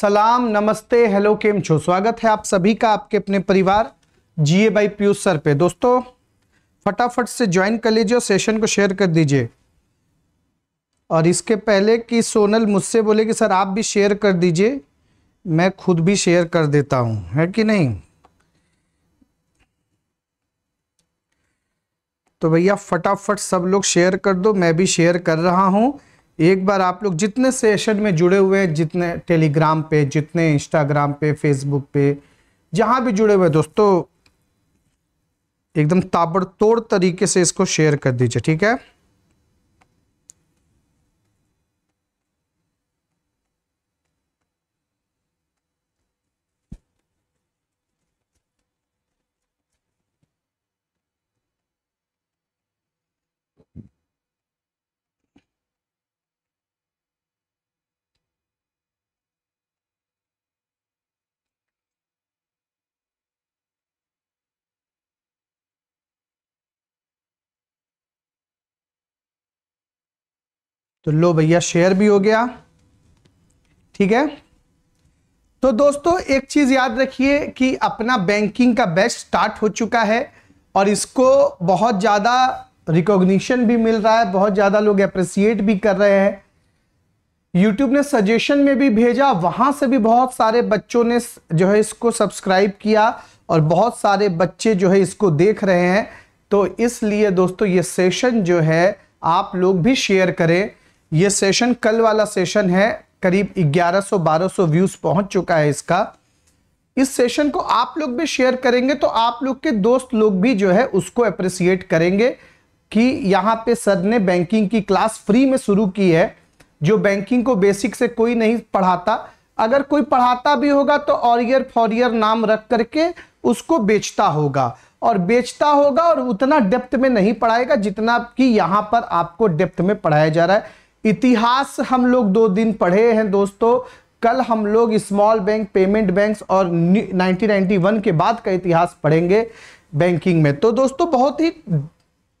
सलाम नमस्ते हेलो केम छो स्वागत है आप सभी का आपके अपने परिवार जीए बाई पीयूष सर पे दोस्तों फटाफट से ज्वाइन कर लीजिए और सेशन को शेयर कर दीजिए और इसके पहले कि सोनल मुझसे बोले कि सर आप भी शेयर कर दीजिए मैं खुद भी शेयर कर देता हूँ है कि नहीं तो भैया फटाफट सब लोग शेयर कर दो मैं भी शेयर कर रहा हूँ एक बार आप लोग जितने सेशन में जुड़े हुए हैं जितने टेलीग्राम पे जितने इंस्टाग्राम पे फेसबुक पे जहाँ भी जुड़े हुए दोस्तों एकदम ताबड़तोड़ तरीके से इसको शेयर कर दीजिए ठीक है तो लो भैया शेयर भी हो गया ठीक है तो दोस्तों एक चीज याद रखिए कि अपना बैंकिंग का बैच स्टार्ट हो चुका है और इसको बहुत ज़्यादा रिकॉग्निशन भी मिल रहा है बहुत ज़्यादा लोग अप्रिसिएट भी कर रहे हैं यूट्यूब ने सजेशन में भी भेजा वहाँ से भी बहुत सारे बच्चों ने जो है इसको सब्सक्राइब किया और बहुत सारे बच्चे जो है इसको देख रहे हैं तो इसलिए दोस्तों ये सेशन जो है आप लोग भी शेयर करें ये सेशन कल वाला सेशन है करीब 1100-1200 व्यूज पहुंच चुका है इसका इस सेशन को आप लोग भी शेयर करेंगे तो आप लोग के दोस्त लोग भी जो है उसको अप्रिसिएट करेंगे कि यहाँ पे सर ने बैंकिंग की क्लास फ्री में शुरू की है जो बैंकिंग को बेसिक से कोई नहीं पढ़ाता अगर कोई पढ़ाता भी होगा तो ऑरियर फॉरियर नाम रख करके उसको बेचता होगा और बेचता होगा और उतना डेप्थ में नहीं पढ़ाएगा जितना कि यहाँ पर आपको डेप्थ में पढ़ाया जा रहा है इतिहास हम लोग दो दिन पढ़े हैं दोस्तों कल हम लोग स्मॉल बैंक पेमेंट बैंक्स और 1991 के बाद का इतिहास पढ़ेंगे बैंकिंग में तो दोस्तों बहुत ही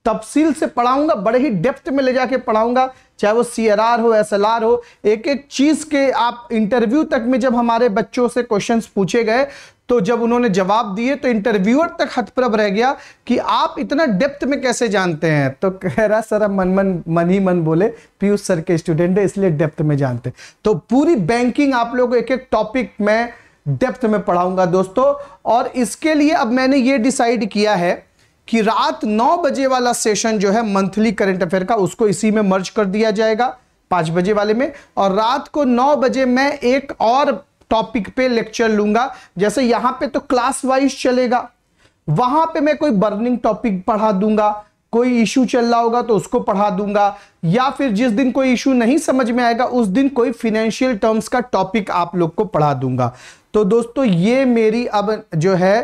तफसील से पढ़ाऊंगा बड़े ही डेप्थ में ले जाके पढ़ाऊंगा चाहे वो सी हो एस हो एक एक चीज़ के आप इंटरव्यू तक में जब हमारे बच्चों से क्वेश्चंस पूछे गए तो जब उन्होंने जवाब दिए तो इंटरव्यूअर तक हथप्रभ रह गया कि आप इतना डेप्थ में कैसे जानते हैं तो कह रहा सर मन मन मन ही मन बोले पीयूष सर के स्टूडेंट है इसलिए डेप्थ में जानते तो पूरी बैंकिंग आप लोग एक एक टॉपिक में डेप्थ में पढ़ाऊंगा दोस्तों और इसके लिए अब मैंने ये डिसाइड किया है कि रात नौ बजे वाला सेशन जो है मंथली करंट अफेयर का उसको इसी में मर्ज कर दिया जाएगा पांच बजे वाले में और रात को नौ बजे मैं एक और टॉपिक पे लेक्चर लूंगा जैसे यहां पे तो क्लास वाइज चलेगा वहां पे मैं कोई बर्निंग टॉपिक पढ़ा दूंगा कोई इशू चल रहा होगा तो उसको पढ़ा दूंगा या फिर जिस दिन कोई इशू नहीं समझ में आएगा उस दिन कोई फिनेंशियल टर्म्स का टॉपिक आप लोग को पढ़ा दूंगा तो दोस्तों ये मेरी अब जो है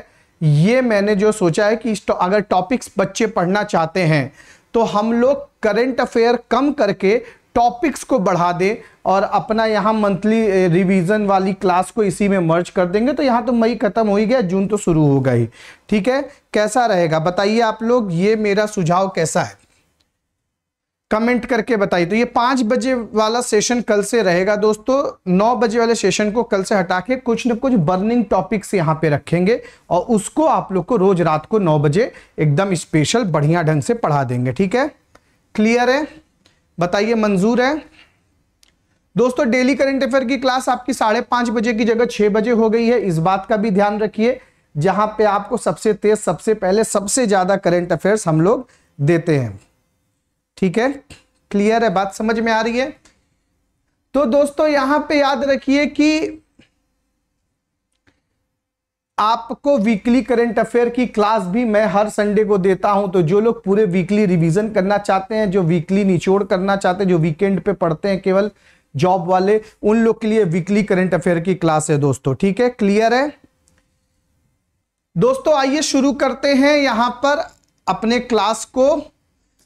ये मैंने जो सोचा है कि तो, अगर टॉपिक्स बच्चे पढ़ना चाहते हैं तो हम लोग करंट अफेयर कम करके टॉपिक्स को बढ़ा दे और अपना यहाँ मंथली रिवीजन वाली क्लास को इसी में मर्ज कर देंगे तो यहाँ तो मई खत्म हो ही गया जून तो शुरू होगा ही ठीक है कैसा रहेगा बताइए आप लोग ये मेरा सुझाव कैसा है कमेंट करके बताइए तो ये पाँच बजे वाला सेशन कल से रहेगा दोस्तों नौ बजे वाले सेशन को कल से हटा के कुछ न कुछ बर्निंग टॉपिक्स यहाँ पे रखेंगे और उसको आप लोग को रोज रात को नौ बजे एकदम स्पेशल बढ़िया ढंग से पढ़ा देंगे ठीक है क्लियर है बताइए मंजूर है दोस्तों डेली करंट अफेयर की क्लास आपकी साढ़े पांच बजे की जगह छह बजे हो गई है इस बात का भी ध्यान रखिए जहां पे आपको सबसे तेज सबसे पहले सबसे ज्यादा करंट अफेयर्स हम लोग देते हैं ठीक है क्लियर है बात समझ में आ रही है तो दोस्तों यहां पे याद रखिए कि आपको वीकली करंट अफेयर की क्लास भी मैं हर संडे को देता हूं तो जो लोग पूरे वीकली रिवीजन करना चाहते हैं जो वीकली निचोड़ करना चाहते हैं जो वीकेंड पे पढ़ते हैं केवल जॉब वाले उन लोग के लिए वीकली करंट अफेयर की क्लास है दोस्तों ठीक है क्लियर है दोस्तों आइए शुरू करते हैं यहां पर अपने क्लास को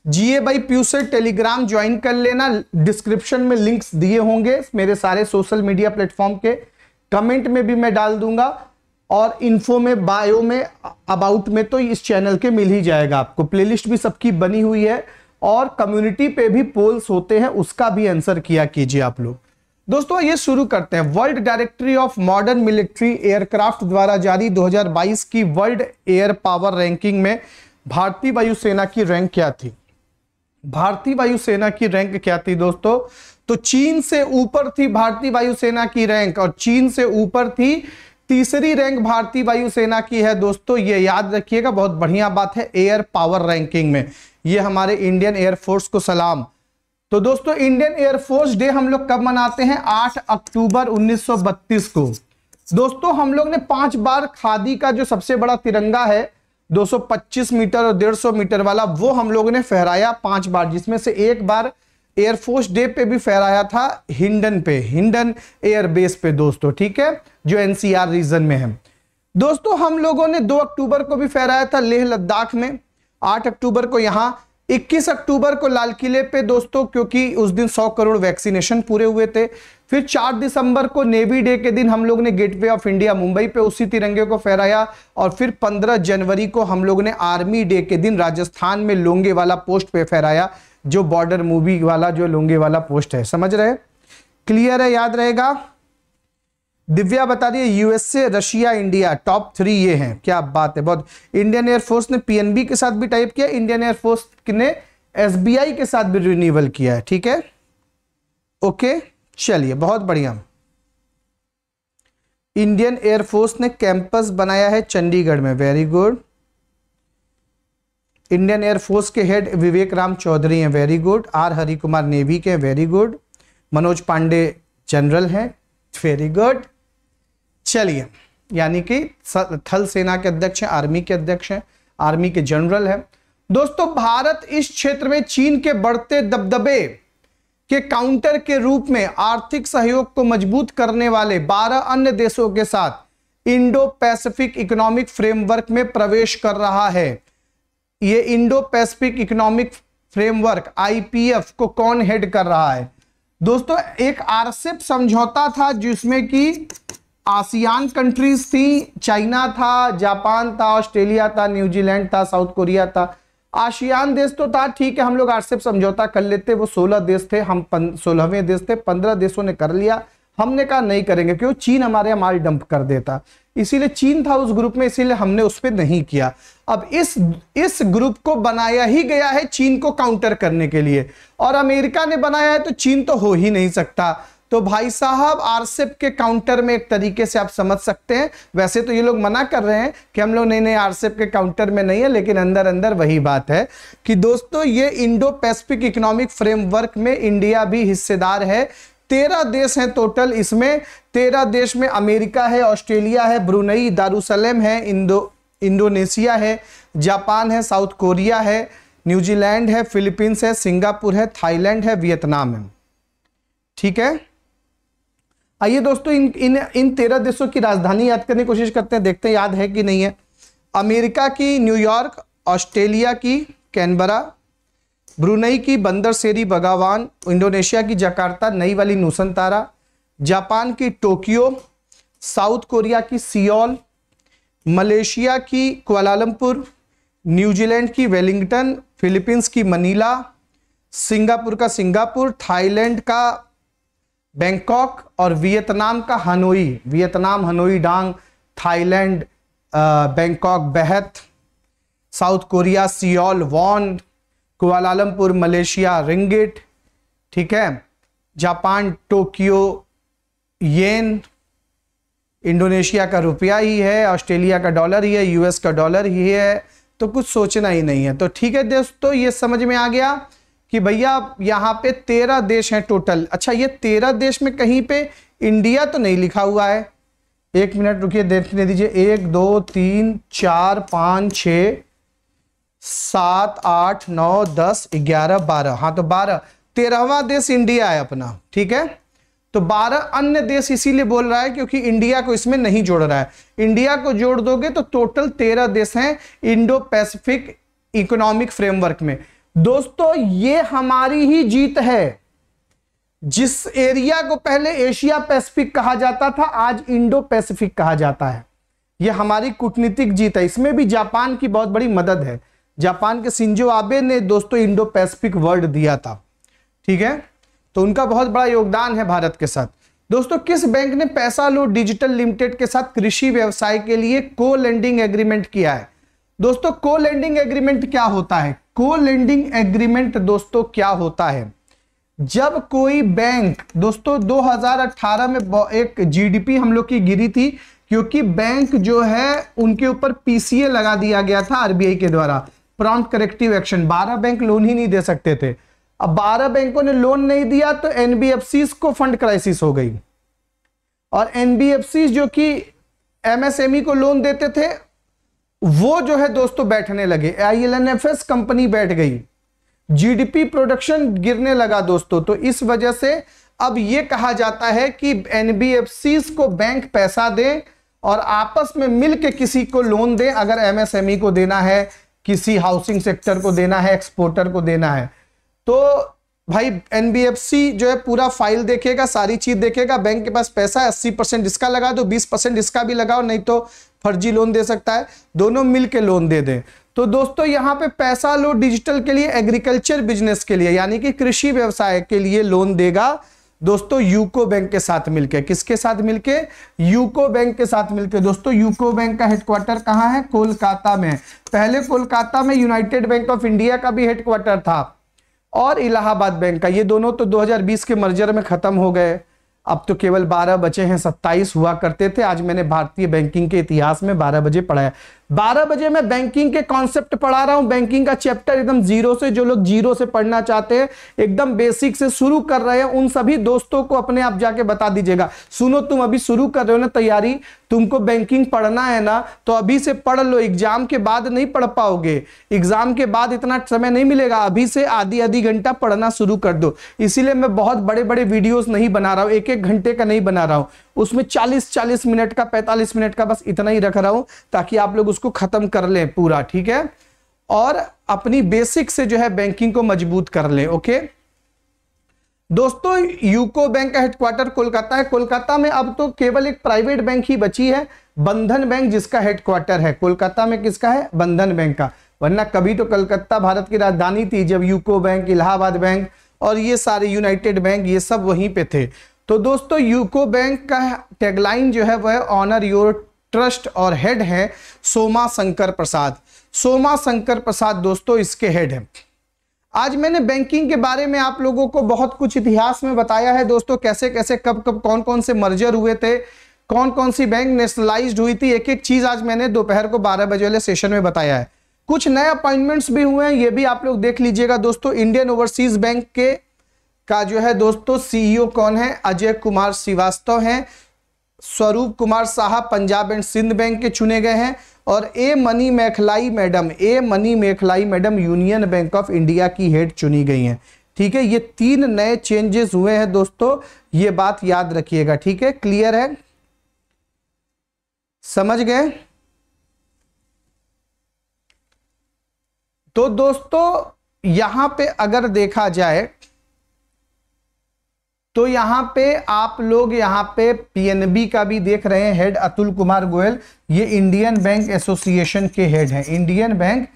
जीए बाई प्यू से टेलीग्राम ज्वाइन कर लेना डिस्क्रिप्शन में लिंक्स दिए होंगे मेरे सारे सोशल मीडिया प्लेटफॉर्म के कमेंट में भी मैं डाल दूंगा और इन्फो में बायो में अबाउट में तो इस चैनल के मिल ही जाएगा आपको प्लेलिस्ट भी सबकी बनी हुई है और कम्युनिटी पे भी पोल्स होते हैं उसका भी आंसर किया कीजिए आप लोग दोस्तों ये शुरू करते हैं world directory of modern military aircraft द्वारा जारी 2022 की वर्ल्ड एयर पावर रैंकिंग में भारतीय वायुसेना की रैंक क्या थी भारतीय वायुसेना की रैंक क्या थी दोस्तों तो चीन से ऊपर थी भारतीय वायुसेना की रैंक और चीन से ऊपर थी तीसरी रैंक भारतीय वायुसेना की है दोस्तों ये याद रखिएगा बहुत बढ़िया बात है एयर पावर रैंकिंग में ये हमारे इंडियन एयरफोर्स को सलाम तो दोस्तों इंडियन एयरफोर्स डे हम लोग कब मनाते हैं 8 अक्टूबर 1932 को दोस्तों हम लोग ने पांच बार खादी का जो सबसे बड़ा तिरंगा है 225 मीटर और 150 मीटर वाला वो हम लोगों ने फहराया पांच बार जिसमें से एक बार एयरफोर्स डे पे भी फहराया था हिंडन पे हिंडन एयरबेस पे दोस्तों ठीक है जो एनसीआर रीजन में है दोस्तों हम लोगों ने 2 अक्टूबर को भी फहराया था लेह लद्दाख में 8 अक्टूबर को यहां 21 अक्टूबर को लाल किले पे दोस्तों क्योंकि उस दिन 100 करोड़ वैक्सीनेशन पूरे हुए थे फिर 4 दिसंबर को नेवी डे के दिन हम लोग ने गेटवे ऑफ इंडिया मुंबई पे उसी तिरंगे को फहराया और फिर 15 जनवरी को हम लोग ने आर्मी डे के दिन राजस्थान में लोंगे वाला पोस्ट पे फहराया जो बॉर्डर मूवी वाला जो लुंगे वाला पोस्ट है समझ रहे क्लियर है याद रहेगा दिव्या बता रही है USA Russia India top three ये हैं क्या बात है बहुत इंडियन एयरफोर्स ने पीएनबी के साथ भी टाइप किया इंडियन एयरफोर्स ने एसबीआई के साथ भी रिन्यूअल किया है ठीक है ओके चलिए बहुत बढ़िया इंडियन एयरफोर्स ने कैंपस बनाया है चंडीगढ़ में वेरी गुड इंडियन एयरफोर्स के हेड विवेक राम चौधरी हैं very good R Hari Kumar navy के very good Manoj Pande general हैं वेरी गुड चलिए यानी कि थल सेना के अध्यक्ष हैं आर्मी के अध्यक्ष हैं आर्मी के जनरल हैं दोस्तों भारत इस क्षेत्र में चीन के बढ़ते दबदबे के काउंटर के रूप में आर्थिक सहयोग को मजबूत करने वाले 12 अन्य देशों के साथ इंडो पैसिफिक इकोनॉमिक फ्रेमवर्क में प्रवेश कर रहा है ये Indo Pacific economic framework IPF को कौन हेड कर रहा है दोस्तों एक आरसेप समझौता था जिसमें कि आसियान कंट्रीज थी चाइना था जापान था ऑस्ट्रेलिया था न्यूजीलैंड था साउथ कोरिया था आसियान देश तो था ठीक है हम लोग आरसेप समझौता कर लेते वो सोलह देश थे हम सोलहवें देश थे पंद्रह देशों ने कर लिया हमने कहा नहीं करेंगे क्यों चीन हमारे माल डंप कर देता इसीलिए चीन था उस ग्रुप में इसीलिए हमने उस पर नहीं किया अब इस इस ग्रुप को बनाया ही गया है चीन को काउंटर करने के लिए और अमेरिका ने बनाया है तो चीन तो हो ही नहीं सकता तो भाई साहब आरसेप के काउंटर में एक तरीके से आप समझ सकते हैं वैसे तो ये लोग मना कर रहे हैं कि हम लोग नहीं नहीं आरसेप के काउंटर में नहीं है लेकिन अंदर अंदर वही बात है कि दोस्तों ये इंडो पैसिफिक इकोनॉमिक फ्रेमवर्क में इंडिया भी हिस्सेदार है तेरह देश हैं टोटल इसमें तेरह देश में अमेरिका है ऑस्ट्रेलिया है ब्रुनई दारूसलम है इंडो इंडोनेशिया है जापान है साउथ कोरिया है न्यूजीलैंड है फिलीपींस है सिंगापुर है थाईलैंड है वियतनाम है ठीक है आइए दोस्तों इन इन इन तेरह देशों की राजधानी याद करने की कोशिश करते हैं देखते हैं याद है कि नहीं है अमेरिका की न्यूयॉर्क ऑस्ट्रेलिया की कैनबरा ब्रुनई की बंदर सेरी बगावान इंडोनेशिया की जकार्ता नई वाली नूसन तारा जापान की टोक्यो साउथ कोरिया की सियोल मलेशिया की कुआलालमपुर न्यूजीलैंड की वेलिंगटन फिलीपींस की मनीला सिंगापुर का सिंगापुर थाईलैंड का बैंकॉक और वियतनाम का Hanoi Vietnam Hanoi dong Thailand Bangkok baht South Korea Seoul won Kuala Lumpur Malaysia ringgit ठीक है जापान टोक्यो येन इंडोनेशिया का रुपया ही है ऑस्ट्रेलिया का डॉलर ही है यूएस का डॉलर ही है तो कुछ सोचना ही नहीं है तो ठीक है दोस्तों ये समझ में आ गया कि भैया यहाँ पे तेरह देश हैं टोटल अच्छा ये तेरह देश में कहीं पे इंडिया तो नहीं लिखा हुआ है एक मिनट रुकिए देखने दीजिए एक दो तीन चार पाँच छः सात आठ नौ दस ग्यारह बारह हाँ तो बारह तेरहवा देश इंडिया है अपना ठीक है तो बारह अन्य देश इसीलिए बोल रहा है क्योंकि इंडिया को इसमें नहीं जोड़ रहा है इंडिया को जोड़ दोगे तो टोटल तेरह देश हैं इंडो पैसिफिक इकोनॉमिक फ्रेमवर्क में दोस्तों ये हमारी ही जीत है जिस एरिया को पहले एशिया पैसिफिक कहा जाता था आज इंडो पैसिफिक कहा जाता है यह हमारी कूटनीतिक जीत है इसमें भी जापान की बहुत बड़ी मदद है जापान के सिंजो आबे ने दोस्तों इंडो पैसिफिक वर्ल्ड दिया था ठीक है तो उनका बहुत बड़ा योगदान है भारत के साथ दोस्तों किस बैंक ने पैसा लो डिजिटल लिमिटेड के साथ कृषि व्यवसाय के लिए को लेंडिंग एग्रीमेंट किया है दोस्तों को लेंडिंग एग्रीमेंट क्या होता है को लेंडिंग एग्रीमेंट दोस्तों क्या होता है जब कोई बैंक दोस्तों 2018 में एक जीडीपी हम लोग की गिरी थी क्योंकि बैंक जो है उनके ऊपर पीसीए लगा दिया गया था आरबीआई के द्वारा प्रॉम्प्ट करेक्टिव एक्शन बारह बैंक लोन ही नहीं दे सकते थे अब बारह बैंकों ने लोन नहीं दिया तो एनबीएफसी को फंड क्राइसिस हो गई और एनबीएफसी जो कि एमएसएमई e को लोन देते थे वो जो है दोस्तों बैठने लगे आईएलएनएफएस कंपनी बैठ गई जीडीपी प्रोडक्शन गिरने लगा दोस्तों तो इस वजह से अब ये कहा जाता है कि एनबीएफसी को बैंक पैसा दे और आपस में मिलके किसी को लोन दे अगर एमएसएमई e को देना है किसी हाउसिंग सेक्टर को देना है एक्सपोर्टर को देना है तो भाई एनबीएफसी जो है पूरा फाइल देखेगा सारी चीज देखेगा बैंक के पास पैसा है अस्सी परसेंट इसका लगा दो बीस परसेंट इसका भी लगाओ नहीं तो फर्जी लोन दे सकता है दोनों मिल के लोन दे दें तो दोस्तों यहाँ पे पैसा लो डिजिटल के लिए एग्रीकल्चर बिजनेस के लिए यानी कि कृषि व्यवसाय के लिए लोन देगा दोस्तों यूको बैंक के साथ मिलकर किसके साथ मिलकर यूको बैंक के साथ मिलकर दोस्तों यूको बैंक का हेडक्वार्टर कहां है कोलकाता में पहले कोलकाता में यूनाइटेड बैंक ऑफ इंडिया का भी हेडक्वार्टर था और इलाहाबाद बैंक का ये दोनों तो 2020 के मर्जर में खत्म हो गए अब तो केवल 12 बचे हैं 27 हुआ करते थे आज मैंने भारतीय बैंकिंग के इतिहास में 12 बजे पढ़ाया बारह बजे मैं बैंकिंग के कॉन्सेप्ट पढ़ा रहा हूं बैंकिंग का चैप्टर एकदम जीरो से जो लोग जीरो से पढ़ना चाहते हैं एकदम बेसिक से शुरू कर रहे हैं उन सभी दोस्तों को अपने आप जाके बता दीजिएगा सुनो तुम अभी शुरू कर रहे हो ना तैयारी तुमको बैंकिंग पढ़ना है ना तो अभी से पढ़ लो एग्जाम के बाद नहीं पढ़ पाओगे एग्जाम के बाद इतना समय नहीं मिलेगा अभी से आधी आधी घंटा पढ़ना शुरू कर दो इसीलिए मैं बहुत बड़े बड़े वीडियोस नहीं बना रहा हूँ एक एक घंटे का नहीं बना रहा हूँ उसमें 40-40 मिनट का 45 मिनट का बस इतना ही रख रहा हूं ताकि आप लोग उसको खत्म कर लें पूरा ठीक है और अपनी बेसिक से जो है बैंकिंग को मजबूत कर लें ओके दोस्तों यूको बैंक का हेडक्वार्टर कोलकाता है कोलकाता में अब तो केवल एक प्राइवेट बैंक ही बची है बंधन बैंक जिसका हेडक्वार्टर है कोलकाता में किसका है बंधन बैंक का वरना कभी तो कलकत्ता भारत की राजधानी थी जब यूको बैंक इलाहाबाद बैंक और ये सारे यूनाइटेड बैंक ये सब वहीं पे थे तो दोस्तों यूको बैंक का टैगलाइन जो है वह ऑनर योर ट्रस्ट और हेड है सोमा शंकर प्रसाद सोमा शंकर प्रसाद दोस्तों इसके हेड हैं आज मैंने बैंकिंग के बारे में आप लोगों को बहुत कुछ इतिहास में बताया है दोस्तों कैसे कैसे कब कब कौन कौन से मर्जर हुए थे कौन कौन सी बैंक नेशनलाइज हुई थी एक एक चीज आज मैंने दोपहर को बारह बजे वाले सेशन में बताया है कुछ नए अपॉइंटमेंट्स भी हुए हैं ये भी आप लोग देख लीजिएगा दोस्तों इंडियन ओवरसीज बैंक के का जो है दोस्तों सीईओ e कौन है अजय कुमार श्रीवास्तव हैं स्वरूप कुमार साहब पंजाब एंड सिंध बैंक के चुने गए हैं और A Manimekhalai madam A Manimekhalai madam Union Bank of India की हेड चुनी गई हैं ठीक है ये तीन नए चेंजेस हुए हैं दोस्तों ये बात याद रखिएगा ठीक है क्लियर है समझ गए तो दोस्तों यहां पे अगर देखा जाए तो यहां पे आप लोग यहां पे पीएनबी का भी देख रहे हैं हेड अतुल कुमार गोयल ये इंडियन बैंक एसोसिएशन के हेड हैं इंडियन बैंक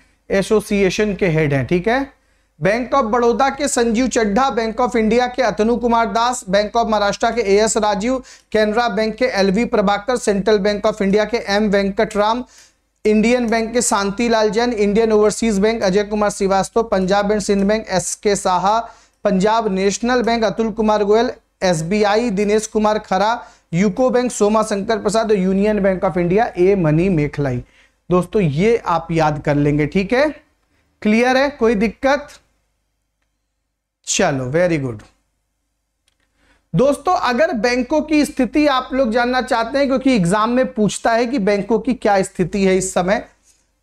एसोसिएशन के हेड हैं ठीक है बैंक ऑफ बड़ौदा के Sanjiv Chadha Bank of India के अतनु कुमार दास बैंक ऑफ महाराष्ट्र के A S Rajeev Canara Bank के L V Prabhakar Central Bank of India के एम वेंकट इंडियन बैंक के Shantilal Jain Indian Overseas Bank Ajay Kumar Srivastava Punjab and Sind Bank S K Saha Punjab national Bank Atul Kumar Goyal SBI Dinesh Kumar Khara UCO Bank Soma Shankar Prasad और Union Bank of India A Manimekhalai दोस्तों ये आप याद कर लेंगे ठीक है क्लियर है कोई दिक्कत चलो वेरी गुड दोस्तों अगर बैंकों की स्थिति आप लोग जानना चाहते हैं क्योंकि एग्जाम में पूछता है कि बैंकों की क्या स्थिति है इस समय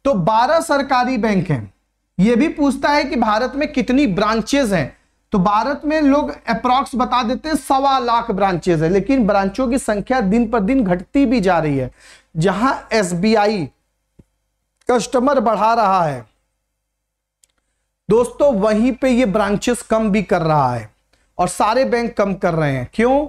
तो 12 सरकारी बैंक हैं यह भी पूछता है कि भारत में कितनी ब्रांचेज हैं तो भारत में लोग अप्रॉक्स बता देते हैं सवा लाख ब्रांचेज है लेकिन ब्रांचों की संख्या दिन पर दिन घटती भी जा रही है जहां एस कस्टमर बढ़ा रहा है दोस्तों वहीं पे ये ब्रांचेस कम भी कर रहा है और सारे बैंक कम कर रहे हैं क्यों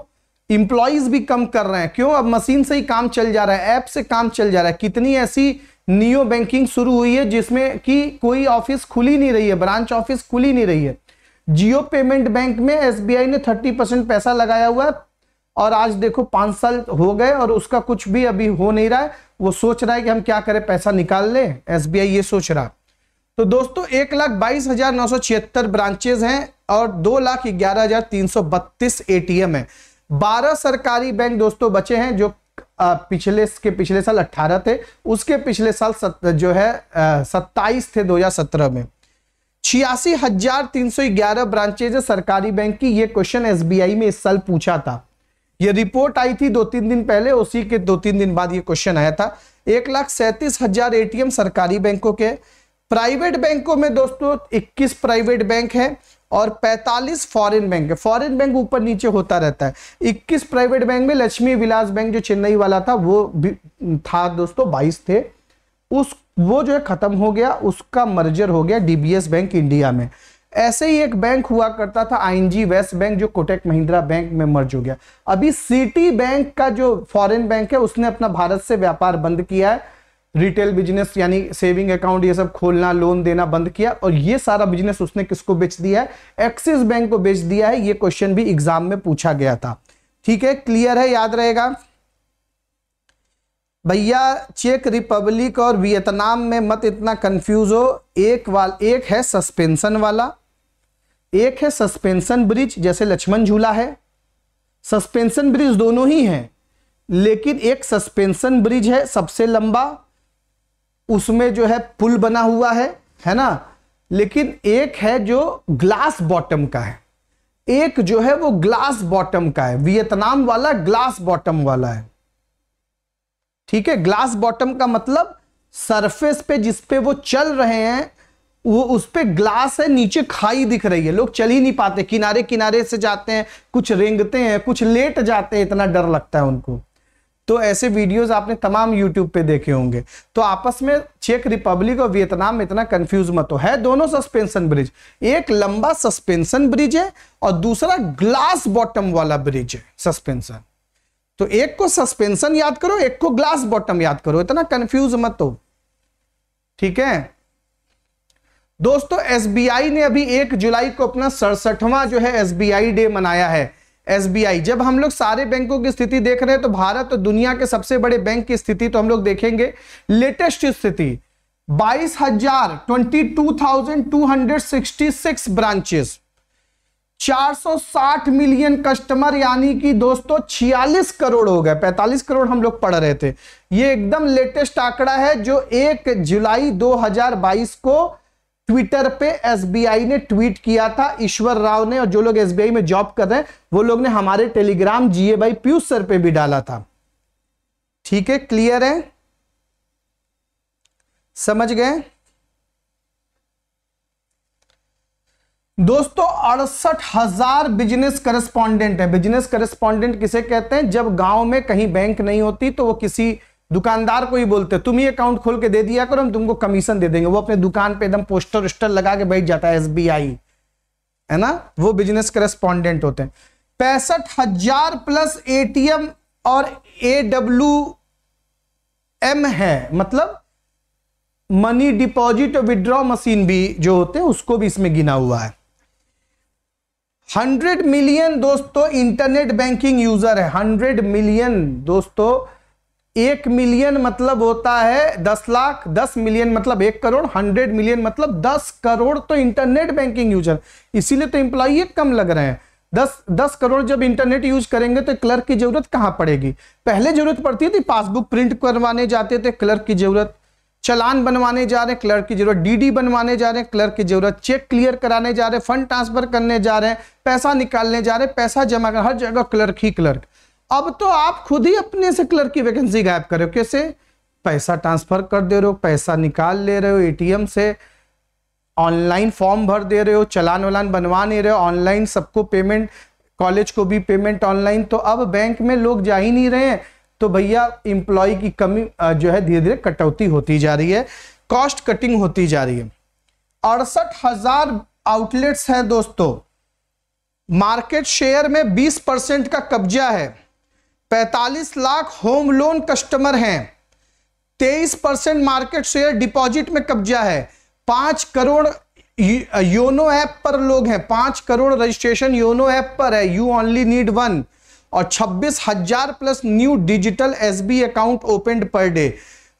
इंप्लॉइज भी कम कर रहे हैं क्यों अब मशीन से ही काम चल जा रहा है ऐप से काम चल जा रहा है कितनी ऐसी नियो बैंकिंग शुरू हुई है जिसमें कि कोई ऑफिस खुली नहीं रही है ब्रांच ऑफिस खुली नहीं रही है जियो पेमेंट बैंक में एसबीआई ने 30 परसेंट पैसा लगाया हुआ है और आज देखो पांच साल हो गए और उसका कुछ भी अभी हो नहीं रहा है वो सोच रहा है कि हम क्या करें पैसा निकाल लें एसबीआई ये सोच रहा तो दोस्तों एक लाख बाईस हजार नौ सौ छिहत्तर ब्रांचेज हैं और दो लाख ग्यारह हजार तीन सौ बत्तीस एटीएम है बारह सरकारी बैंक दोस्तों बचे हैं जो पिछले के पिछले साल अट्ठारह थे उसके पिछले साल सत, जो है सत्ताईस थे दो में छियासी हजार तीन सौ ग्यारह ब्रांचेज है सरकारी बैंक की ये क्वेश्चन एसबीआई में इस साल पूछा था ये रिपोर्ट आई थी दो तीन दिन पहले उसी के दो तीन दिन बाद ये क्वेश्चन आया था एक लाख सैंतीस हजार एटीएम सरकारी बैंकों के प्राइवेट बैंकों में दोस्तों इक्कीस प्राइवेट बैंक है और 45 फॉरेन बैंक है फॉरेन बैंक ऊपर नीचे होता रहता है 21 प्राइवेट बैंक में लक्ष्मी विलास बैंक जो चेन्नई वाला था वो भी था दोस्तों 22 थे उस वो जो है खत्म हो गया उसका मर्जर हो गया डीबीएस बैंक इंडिया में ऐसे ही एक बैंक हुआ करता था आईएनजी वेस्ट बैंक जो कोटेक महिंद्रा बैंक में मर्ज हो गया अभी सिटी बैंक का जो फॉरेन बैंक है उसने अपना भारत से व्यापार बंद किया है रिटेल बिजनेस यानी सेविंग अकाउंट ये सब खोलना लोन देना बंद किया और ये सारा बिजनेस उसने किसको बेच दिया है एक्सिस बैंक को बेच दिया है ये क्वेश्चन भी एग्जाम में पूछा गया था ठीक है क्लियर है याद रहेगा भैया चेक रिपब्लिक और वियतनाम में मत इतना कंफ्यूज हो एक वाल एक है सस्पेंशन वाला एक है सस्पेंशन ब्रिज जैसे लक्ष्मण झूला है सस्पेंशन ब्रिज दोनों ही हैं लेकिन एक सस्पेंशन ब्रिज है सबसे लंबा उसमें जो है पुल बना हुआ है है ना लेकिन एक है जो ग्लास बॉटम का है एक जो है वो ग्लास बॉटम का है वियतनाम वाला ग्लास बॉटम वाला है ठीक है ग्लास बॉटम का मतलब सरफेस पे जिस पे वो चल रहे हैं वो उस पर ग्लास है नीचे खाई दिख रही है लोग चल ही नहीं पाते किनारे किनारे से जाते हैं कुछ रेंगते हैं कुछ लेट जाते हैं इतना डर लगता है उनको तो ऐसे वीडियोस आपने तमाम यूट्यूब पे देखे होंगे तो आपस में चेक रिपब्लिक और वियतनाम में इतना कंफ्यूज मत हो है दोनों सस्पेंशन ब्रिज एक लंबा सस्पेंशन ब्रिज है और दूसरा ग्लास बॉटम वाला ब्रिज है सस्पेंशन तो एक को सस्पेंशन याद करो एक को ग्लास बॉटम याद करो इतना कंफ्यूज मत हो ठीक है दोस्तों एसबीआई ने अभी एक जुलाई को अपना सड़सठवां जो है एसबीआई डे मनाया है एसबीआई जब हम लोग सारे बैंकों की स्थिति देख रहे हैं तो भारत तो दुनिया के सबसे बड़े बैंक की स्थिति तो हम लोग देखेंगे लेटेस्ट स्थिति बाईस हजार twenty two thousand two hundred sixty six branches 460 million customer यानी कि दोस्तों 46 करोड़ हो गए 45 करोड़ हम लोग पढ़ रहे थे ये एकदम लेटेस्ट आंकड़ा है जो 1 जुलाई 2022 को ट्विटर पे एसबीआई ने ट्वीट किया था ईश्वर राव ने और जो लोग एसबीआई में जॉब कर रहे हैं वो लोग ने हमारे टेलीग्राम जीए भाई पीयूष सर पे भी डाला था ठीक है क्लियर है समझ गए दोस्तों अड़सठ हजार बिजनेस करस्पॉन्डेंट है बिजनेस करस्पॉन्डेंट किसे कहते हैं जब गांव में कहीं बैंक नहीं होती तो वो किसी दुकानदार को ही बोलते तुम ही अकाउंट खोल के दे दिया करो हम तुमको कमीशन दे देंगे वो अपने दुकान पे एकदम पोस्टर उस्टर लगा के बैठ जाता है एस है ना वो बिजनेस करस्पॉन्डेंट होते हैं पैंसठ हजार प्लस ए और ए एम है मतलब मनी डिपॉजिट और विड्रॉ मशीन भी जो होते हैं उसको भी इसमें गिना हुआ है हंड्रेड मिलियन दोस्तों इंटरनेट बैंकिंग यूजर है हंड्रेड मिलियन दोस्तों एक मिलियन मतलब होता है दस लाख दस मिलियन मतलब एक करोड़ हंड्रेड मिलियन मतलब दस करोड़ तो इंटरनेट बैंकिंग यूजर इसीलिए तो इंप्लाई कम लग रहे हैं दस दस करोड़ जब इंटरनेट यूज करेंगे तो क्लर्क की जरूरत कहां पड़ेगी पहले जरूरत पड़ती थी पासबुक प्रिंट करवाने जाते थे क्लर्क की जरूरत चलान बनवाने जा रहे हैं क्लर्क की जरूरत डीडी बनवाने जा रहे हैं क्लर्क की जरूरत चेक क्लियर कराने जा रहे हैं फंड ट्रांसफर करने जा रहे हैं पैसा निकालने जा रहे हैं पैसा जमा कर हर जगह क्लर्क ही क्लर्क अब तो आप खुद ही अपने से क्लर्क की वैकेंसी गायब करो कैसे पैसा ट्रांसफर कर दे रहे हो पैसा निकाल ले रहे हो एटीएम से ऑनलाइन फॉर्म भर दे रहे हो चलान वलान बनवा नहीं रहे हो ऑनलाइन सबको पेमेंट कॉलेज को भी पेमेंट ऑनलाइन तो अब बैंक में लोग जा ही नहीं रहे हैं तो भैया इंप्लॉय की कमी जो है धीरे धीरे कटौती होती जा रही है कॉस्ट कटिंग होती जा रही है अड़सठ हजार आउटलेट्स हैं दोस्तों मार्केट शेयर में 20 परसेंट का कब्जा है 45 लाख होम लोन कस्टमर हैं 23 परसेंट मार्केट शेयर डिपॉजिट में कब्जा है पांच करोड़ योनो ऐप पर लोग हैं पांच करोड़ रजिस्ट्रेशन योनो ऐप पर है यू ओनली नीड वन और छब्बीस हजार plus new digital SB account open per day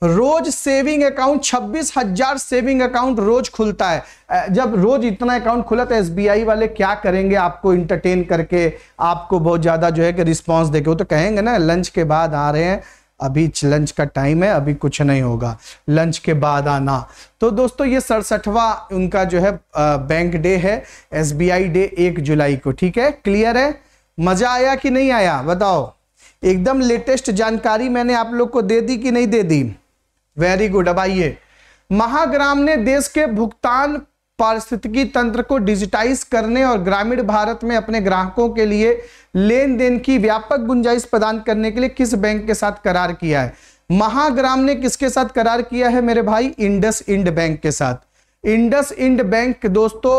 रोज सेविंग अकाउंट छब्बीस हजार सेविंग अकाउंट रोज खुलता है जब रोज इतना अकाउंट खुला तो एसबीआई वाले क्या करेंगे आपको इंटरटेन करके आपको बहुत ज्यादा जो है कि रिस्पॉन्स देके वो तो कहेंगे ना लंच के बाद आ रहे हैं अभी लंच का टाइम है अभी कुछ नहीं होगा लंच के बाद आना तो दोस्तों ये सड़सठवा उनका जो है बैंक डे है एसबीआई डे एक जुलाई को ठीक है क्लियर है मज़ा आया कि नहीं आया बताओ एकदम लेटेस्ट जानकारी मैंने आप लोग को दे दी कि नहीं दे दी वेरी गुड अब आइए महाग्राम ने देश के भुगतान पारिस्थितिकी तंत्र को डिजिटाइज करने और ग्रामीण भारत में अपने ग्राहकों के लिए लेन देन की व्यापक गुंजाइश प्रदान करने के लिए किस बैंक के साथ करार किया है महाग्राम ने किसके साथ करार किया है मेरे भाई इंडस इंड बैंक के साथ इंडस इंड बैंक दोस्तों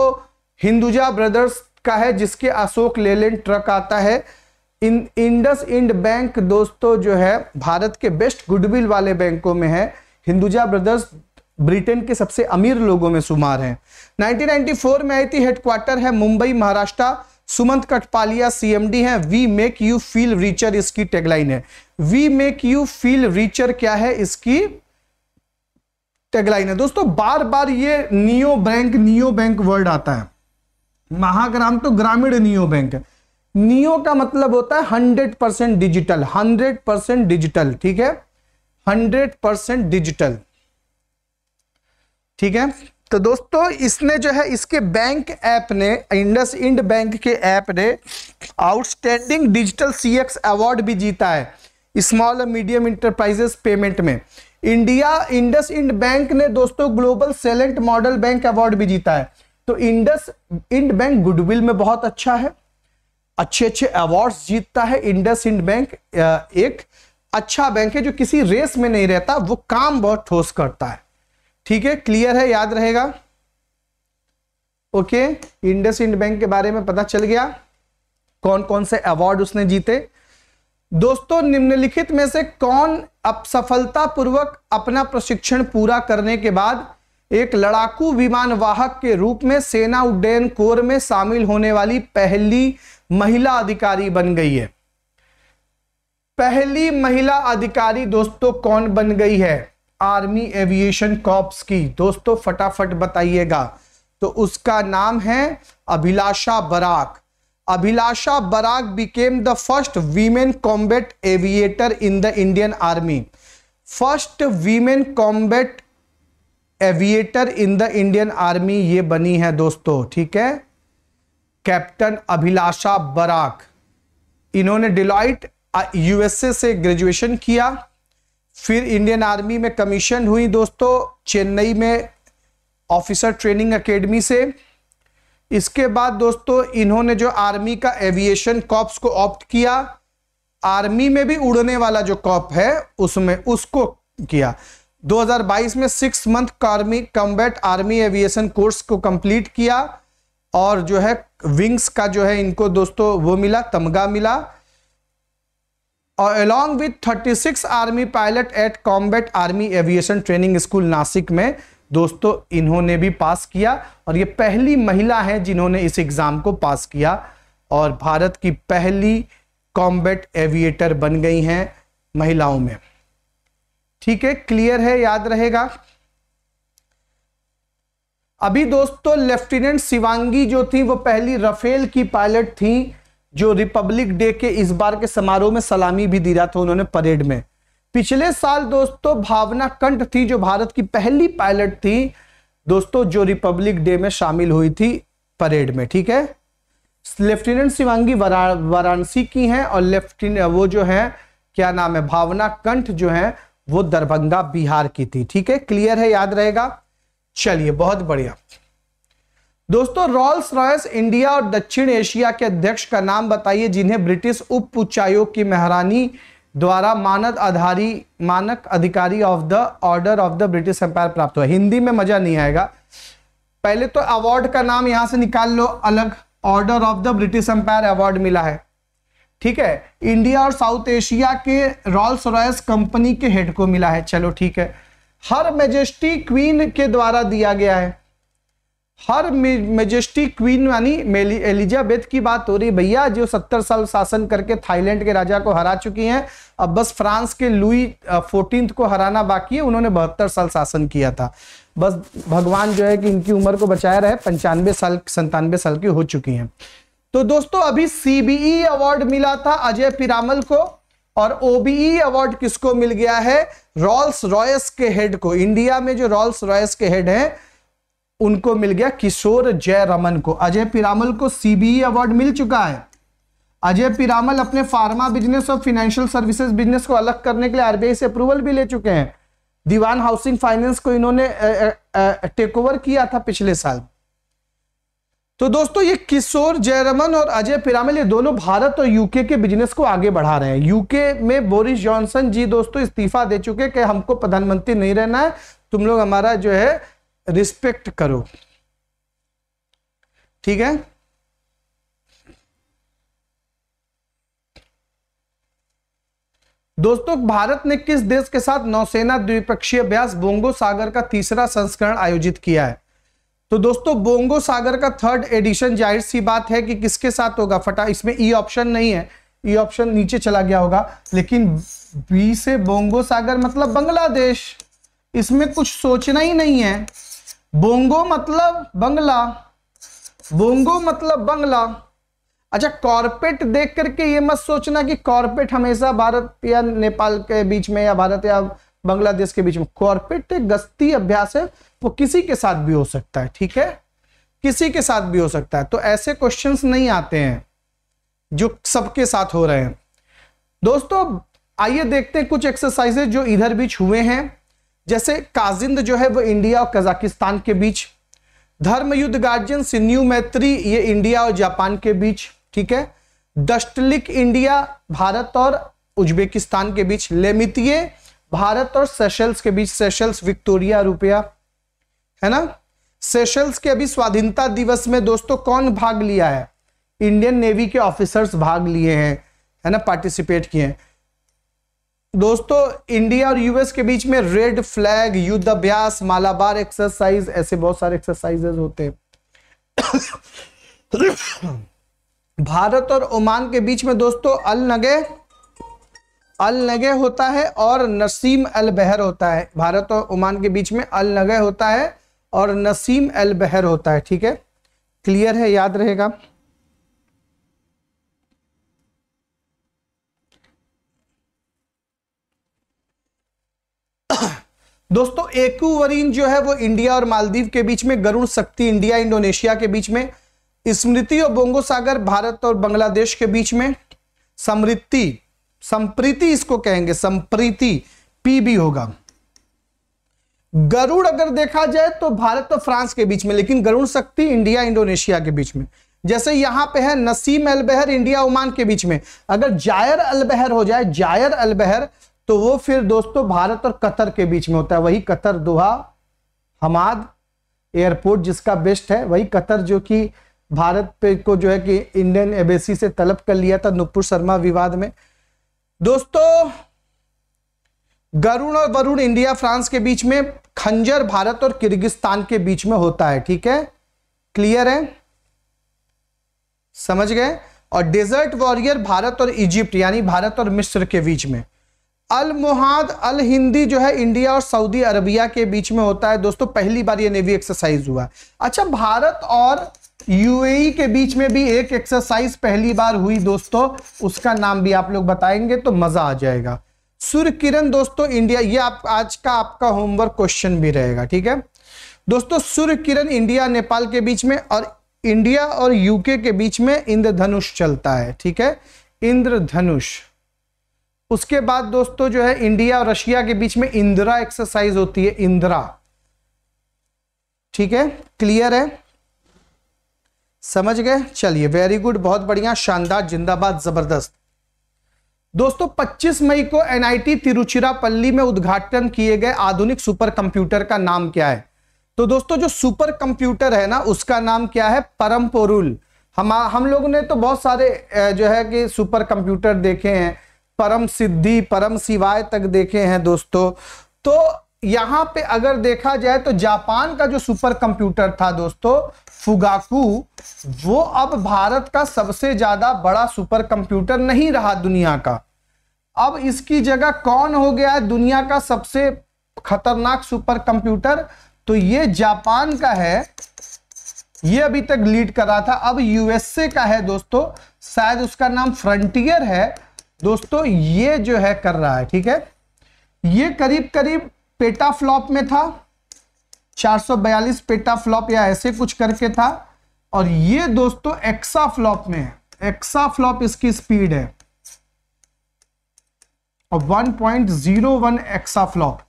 हिंदुजा ब्रदर्स का है जिसके अशोक लेलैंड ट्रक आता है इन इंडस इंड बैंक दोस्तों जो है भारत के बेस्ट गुडविल वाले बैंकों में है हिंदुजा ब्रदर्स ब्रिटेन के सबसे अमीर लोगों में शुमार हैं 1994 में आई थी हेडक्वार्टर है मुंबई महाराष्ट्र सुमंत कटपालिया सीएमडी हैं we make you feel richer इसकी टेगलाइन है we make you feel richer क्या है इसकी टेगलाइन है दोस्तों बार बार ये neo bank neo bank word आता है महाग्राम तो ग्रामीण नियो बैंक है नियो का मतलब होता है hundred percent digital hundred percent digital ठीक है हंड्रेड परसेंट डिजिटल ठीक है तो दोस्तों इसने जो है इसके बैंक ऐप ने इंडस इंड बैंक के ऐप ने आउटस्टैंडिंग डिजिटल सीएक्स अवार्ड भी जीता है स्मॉल और मीडियम इंटरप्राइजेस पेमेंट में इंडिया इंडस इंड बैंक ने दोस्तों global select model bank award भी जीता है तो इंडस इंड बैंक गुडविल में बहुत अच्छा है अच्छे अच्छे अवार्ड्स जीतता है इंडस इंड बैंक एक अच्छा बैंक है जो किसी रेस में नहीं रहता वो काम बहुत ठोस करता है ठीक है क्लियर है याद रहेगा ओके इंडस इंड बैंक के बारे में पता चल गया कौन कौन से अवार्ड उसने जीते दोस्तों निम्नलिखित में से कौन अब सफलतापूर्वक अपना प्रशिक्षण पूरा करने के बाद एक लड़ाकू विमान वाहक के रूप में सेना उड्डयन कोर में शामिल होने वाली पहली महिला अधिकारी बन गई है पहली महिला अधिकारी दोस्तों कौन बन गई है आर्मी एविएशन कॉप्स की दोस्तों फटाफट बताइएगा तो उसका नाम है Abhilasha Barak Abhilasha Barak became the first women combat aviator in the Indian army first women combat aviator in the Indian army ये बनी है दोस्तों ठीक है कैप्टन अभिलाषा बराक इन्होंने डिलॉइट यूएसए से ग्रेजुएशन किया फिर इंडियन आर्मी में कमीशन हुई दोस्तों चेन्नई में ऑफिसर ट्रेनिंग एकेडमी से इसके बाद दोस्तों इन्होंने जो आर्मी का एविएशन कॉप्स को ऑप्ट किया आर्मी में भी उड़ने वाला जो कॉप है उसमें उसको किया 2022 में सिक्स मंथ कार्मी कम्बैट आर्मी एविएशन कोर्स को कंप्लीट किया और जो है विंग्स का जो है इनको दोस्तों वो मिला तमगा मिला और along with 36 army pilot at combat army aviation training school Nashik में दोस्तों इन्होंने भी पास किया और ये पहली महिला हैं जिन्होंने इस एग्ज़ाम को पास किया और भारत की पहली कॉम्बैट एविएटर बन गई हैं महिलाओं में ठीक है क्लियर है याद रहेगा अभी दोस्तों लेफ्टिनेंट शिवांगी जो थी वो पहली रफेल की पायलट थी जो रिपब्लिक डे के इस बार के समारोह में सलामी भी दी रहा था उन्होंने परेड में पिछले साल दोस्तों भावना कंठ थी जो भारत की पहली पायलट थी दोस्तों जो रिपब्लिक डे में शामिल हुई थी परेड में ठीक है लेफ्टिनेंट शिवांगी वाराणसी की हैं और लेफ्टिनेंट वो जो है क्या नाम है भावना कंठ जो है वो दरभंगा बिहार की थी ठीक है क्लियर है याद रहेगा चलिए बहुत बढ़िया दोस्तों रॉल्स रॉयस इंडिया और दक्षिण एशिया के अध्यक्ष का नाम बताइए जिन्हें ब्रिटिश उप उच्चायोग की महारानी द्वारा मानद आधारी मानक अधिकारी of the order of the British Empire प्राप्त हुआ हिंदी में मजा नहीं आएगा पहले तो अवार्ड का नाम यहां से निकाल लो अलग order of the British Empire award मिला है ठीक है इंडिया और साउथ एशिया के रॉल्स रॉयस कंपनी के हेड को मिला है चलो ठीक है हर मेजेस्टी क्वीन के द्वारा दिया गया है हर मेजेस्टी क्वीन यानी एलिजाबेथ की बात हो रही भैया जो सत्तर साल शासन करके थाईलैंड के राजा को हरा चुकी हैं अब बस फ्रांस के लुई फोर्टीन को हराना बाकी है उन्होंने बहत्तर साल शासन किया था बस भगवान जो है कि इनकी उम्र को बचाए रहे पंचानवे साल संतानवे साल की हो चुकी हैं तो दोस्तों अभी सीबीई अवार्ड e मिला था अजय पिरामल को और ओबीई अवार्ड e किसको मिल गया है रॉल्स रॉयस के हेड को इंडिया में जो रॉल्स रॉयस के हेड हैं उनको मिल गया किशोर जय रमन को अजय पिरामल को सीबीई अवार्ड e मिल चुका है अजय पिरामल अपने फार्मा बिजनेस और फिनेंशियल सर्विसेज बिजनेस को अलग करने के लिए आरबीआई से अप्रूवल भी ले चुके हैं दीवान हाउसिंग फाइनेंस को इन्होंने टेक ओवर किया था पिछले साल तो दोस्तों ये किशोर जयरमन और अजय पिरामिल ये दोनों भारत और यूके के बिजनेस को आगे बढ़ा रहे हैं यूके में बोरिस जॉनसन जी दोस्तों इस्तीफा दे चुके कि हमको प्रधानमंत्री नहीं रहना है तुम लोग हमारा जो है रिस्पेक्ट करो ठीक है दोस्तों भारत ने किस देश के साथ नौसेना द्विपक्षीय अभ्यास बोंगो सागर का तीसरा संस्करण आयोजित किया है तो दोस्तों बोंगो सागर का थर्ड एडिशन जाहिर सी बात है कि किसके साथ होगा फटा इसमें ई e ऑप्शन नहीं है ई e ऑप्शन नीचे चला गया होगा लेकिन बी से बोंगो सागर मतलब बांग्लादेश इसमें कुछ सोचना ही नहीं है बोंगो मतलब बंगला बोंगो मतलब बंगला अच्छा कॉर्पेट देख करके ये मत सोचना कि कॉर्पेट हमेशा भारत या नेपाल के बीच में या भारत या बांग्लादेश के बीच में एक गस्ती अभ्यास है वो किसी के साथ भी हो सकता है ठीक है किसी के साथ भी हो सकता है तो ऐसे क्वेश्चंस नहीं आते हैं जो सबके साथ हो रहे हैं दोस्तों आइए देखते हैं कुछ एक्सरसाइजेज जो इधर बीच हुए हैं जैसे काजिंद जो है वो इंडिया और कजाकिस्तान के बीच धर्म युद्ध गार्जियन सिन्यू मैत्री ये इंडिया और जापान के बीच ठीक है दस्टलिक इंडिया भारत और उज्बेकिस्तान के बीच लेमितिये भारत और सेशल्स के बीच सेशल्स विक्टोरिया रुपया है ना सेशल्स के अभी स्वाधीनता दिवस में दोस्तों कौन भाग लिया है इंडियन नेवी के ऑफिसर्स भाग लिए हैं है ना पार्टिसिपेट किए दोस्तों इंडिया और यूएस के बीच में रेड फ्लैग युद्ध अभ्यास मालाबार एक्सरसाइज ऐसे बहुत सारे एक्सरसाइजेस होते हैं भारत और ओमान के बीच में दोस्तों अल नगे अल नगे होता है और नसीम अल बहर होता है भारत और ओमान के बीच में अल नगे होता है और नसीम अल बहर होता है ठीक है क्लियर है याद रहेगा दोस्तों एकुवरीन जो है वो इंडिया और मालदीव के बीच में गरुण शक्ति इंडिया इंडोनेशिया के बीच में स्मृति और बोंगो सागर भारत और बांग्लादेश के बीच में समृद्धि संप्रीति इसको कहेंगे संप्रीति पी भी होगा गरुड़ अगर देखा जाए तो भारत और तो फ्रांस के बीच में लेकिन गरुड़ शक्ति इंडिया इंडोनेशिया के बीच में जैसे यहां पे है नसीम अलबहर इंडिया ओमान के बीच में अगर जायर अलबहर हो जाए जायर अलबहर तो वो फिर दोस्तों भारत और कतर के बीच में होता है वही कतर दोहा हमाद एयरपोर्ट जिसका बेस्ट है वही कतर जो कि भारत पे को जो है कि इंडियन एम्बेसी से तलब कर लिया था नुपुर शर्मा विवाद में दोस्तों गरुण और वरुण इंडिया फ्रांस के बीच में खंजर भारत और किर्गिस्तान के बीच में होता है ठीक है क्लियर है समझ गए और डेजर्ट वॉरियर भारत और इजिप्ट यानी भारत और मिस्र के बीच में अल मुहाद अल हिंदी जो है इंडिया और सऊदी अरबिया के बीच में होता है दोस्तों पहली बार ये नेवी एक्सरसाइज हुआ अच्छा भारत और यूएई e के बीच में भी एक एक्सरसाइज पहली बार हुई दोस्तों उसका नाम भी आप लोग बताएंगे तो मजा आ जाएगा सूर्य किरण दोस्तों इंडिया ये आप आज का आपका होमवर्क क्वेश्चन भी रहेगा ठीक है दोस्तों सूर्य किरण इंडिया नेपाल के बीच में और इंडिया और यूके के बीच में इंद्रधनुष चलता है ठीक है इंद्रधनुष उसके बाद दोस्तों जो है इंडिया और रशिया के बीच में इंदिरा एक्सरसाइज होती है इंदिरा ठीक है क्लियर है समझ गए चलिए वेरी गुड बहुत बढ़िया शानदार जिंदाबाद जबरदस्त दोस्तों 25 मई को एनआईटी तिरुचिरापल्ली में उद्घाटन किए गए आधुनिक सुपर कंप्यूटर का नाम क्या है तो दोस्तों जो सुपर कंप्यूटर है ना उसका नाम क्या है परमपोरुल हम हम लोगों ने तो बहुत सारे जो है कि सुपर कंप्यूटर देखे हैं परम सिद्धि परम सिवाय तक देखे हैं दोस्तों तो यहां पे अगर देखा जाए तो जापान का जो सुपर कंप्यूटर था दोस्तों फुगाकू वो अब भारत का सबसे ज्यादा बड़ा सुपर कंप्यूटर नहीं रहा दुनिया का अब इसकी जगह कौन हो गया है दुनिया का सबसे खतरनाक सुपर कंप्यूटर तो ये जापान का है ये अभी तक लीड कर रहा था अब यूएसए का है दोस्तों शायद उसका नाम फ्रंटियर है दोस्तों ये जो है कर रहा है ठीक है ये करीब करीब पेटा फ्लॉप में था 442 पेटा फ्लॉप या ऐसे कुछ करके था और ये दोस्तों एक्सा फ्लॉप में है एक्सा फ्लॉप इसकी स्पीड है और 1.01 एक्सा फ्लॉप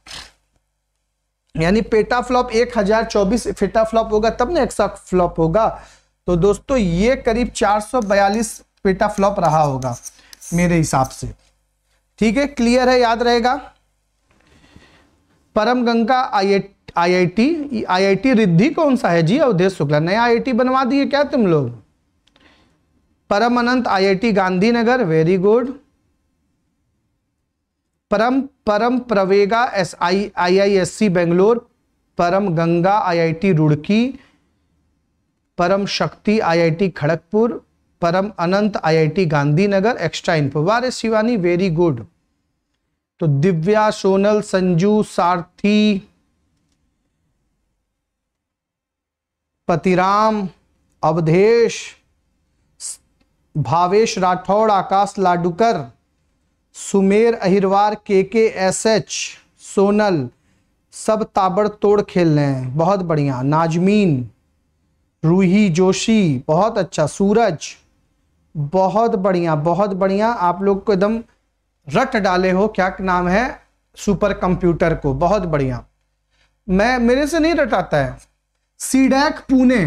यानी पेटा फ्लॉप 1024 फेटा फ्लॉप होगा तब ना एक्सा फ्लॉप होगा तो दोस्तों ये करीब 442 पेटा फ्लॉप रहा होगा मेरे हिसाब से ठीक है क्लियर है याद रहेगा Param Ganga I IIT IIT रिद्धि कौन सा है जी अवधेश शुक्ला नया आईआईटी बनवा दिए क्या तुम लोग Param Ananta T Gandhinagar very good Param Param Pravega S I I I S C Bangalore Param Ganga IIT Roorkee Param Shakti IIT Kharagpur Param Ananta IIT Gandhinagar extra info वारे शिवानी वेरी गुड तो दिव्या सोनल संजू सारथी पतिराम अवधेश भावेश राठौड़ आकाश लाडुकर सुमेर अहिरवार के के एस एच सोनल सब ताबड़ तोड़ खेल रहे हैं बहुत बढ़िया नाजमीन रूही जोशी बहुत अच्छा सूरज बहुत बढ़िया बहुत बढ़िया आप लोग को एकदम रट डाले हो क्या नाम है सुपर कंप्यूटर को बहुत बढ़िया मैं मेरे से नहीं रटाता है सीडैक पुणे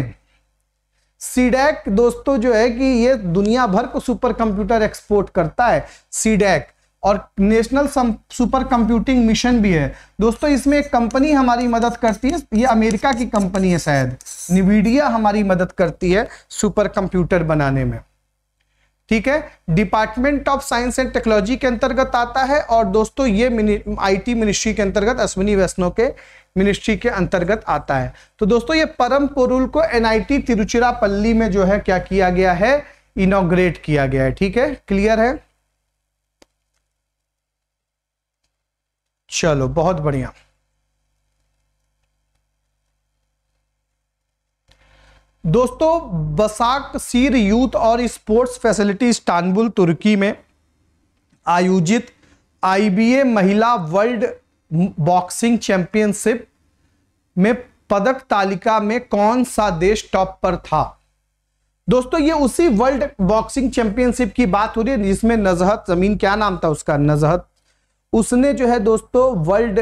सीडैक दोस्तों जो है कि ये दुनिया भर को सुपर कंप्यूटर एक्सपोर्ट करता है सीडैक और नेशनल सुपर कंप्यूटिंग मिशन भी है दोस्तों इसमें एक कंपनी हमारी मदद करती है ये अमेरिका की कंपनी है शायद निविडिया हमारी मदद करती है सुपर कंप्यूटर बनाने में ठीक है department of science and technology के अंतर्गत आता है और दोस्तों ये आईटी मिनिस्ट्री के अंतर्गत अश्विनी वैष्णव के मिनिस्ट्री के अंतर्गत आता है तो दोस्तों ये परम पुरुल को एनआईटी तिरुचिरापल्ली में जो है क्या किया गया है इनोग्रेट किया गया है ठीक है क्लियर है चलो बहुत बढ़िया दोस्तों बसाक सीर यूथ और स्पोर्ट्स फैसिलिटी इस्तानबुल तुर्की में आयोजित आईबीए महिला वर्ल्ड बॉक्सिंग चैंपियनशिप में पदक तालिका में कौन सा देश टॉप पर था दोस्तों ये उसी वर्ल्ड बॉक्सिंग चैंपियनशिप की बात हो रही है जिसमें नजहत जमीन क्या नाम था उसका नजहत उसने जो है दोस्तों वर्ल्ड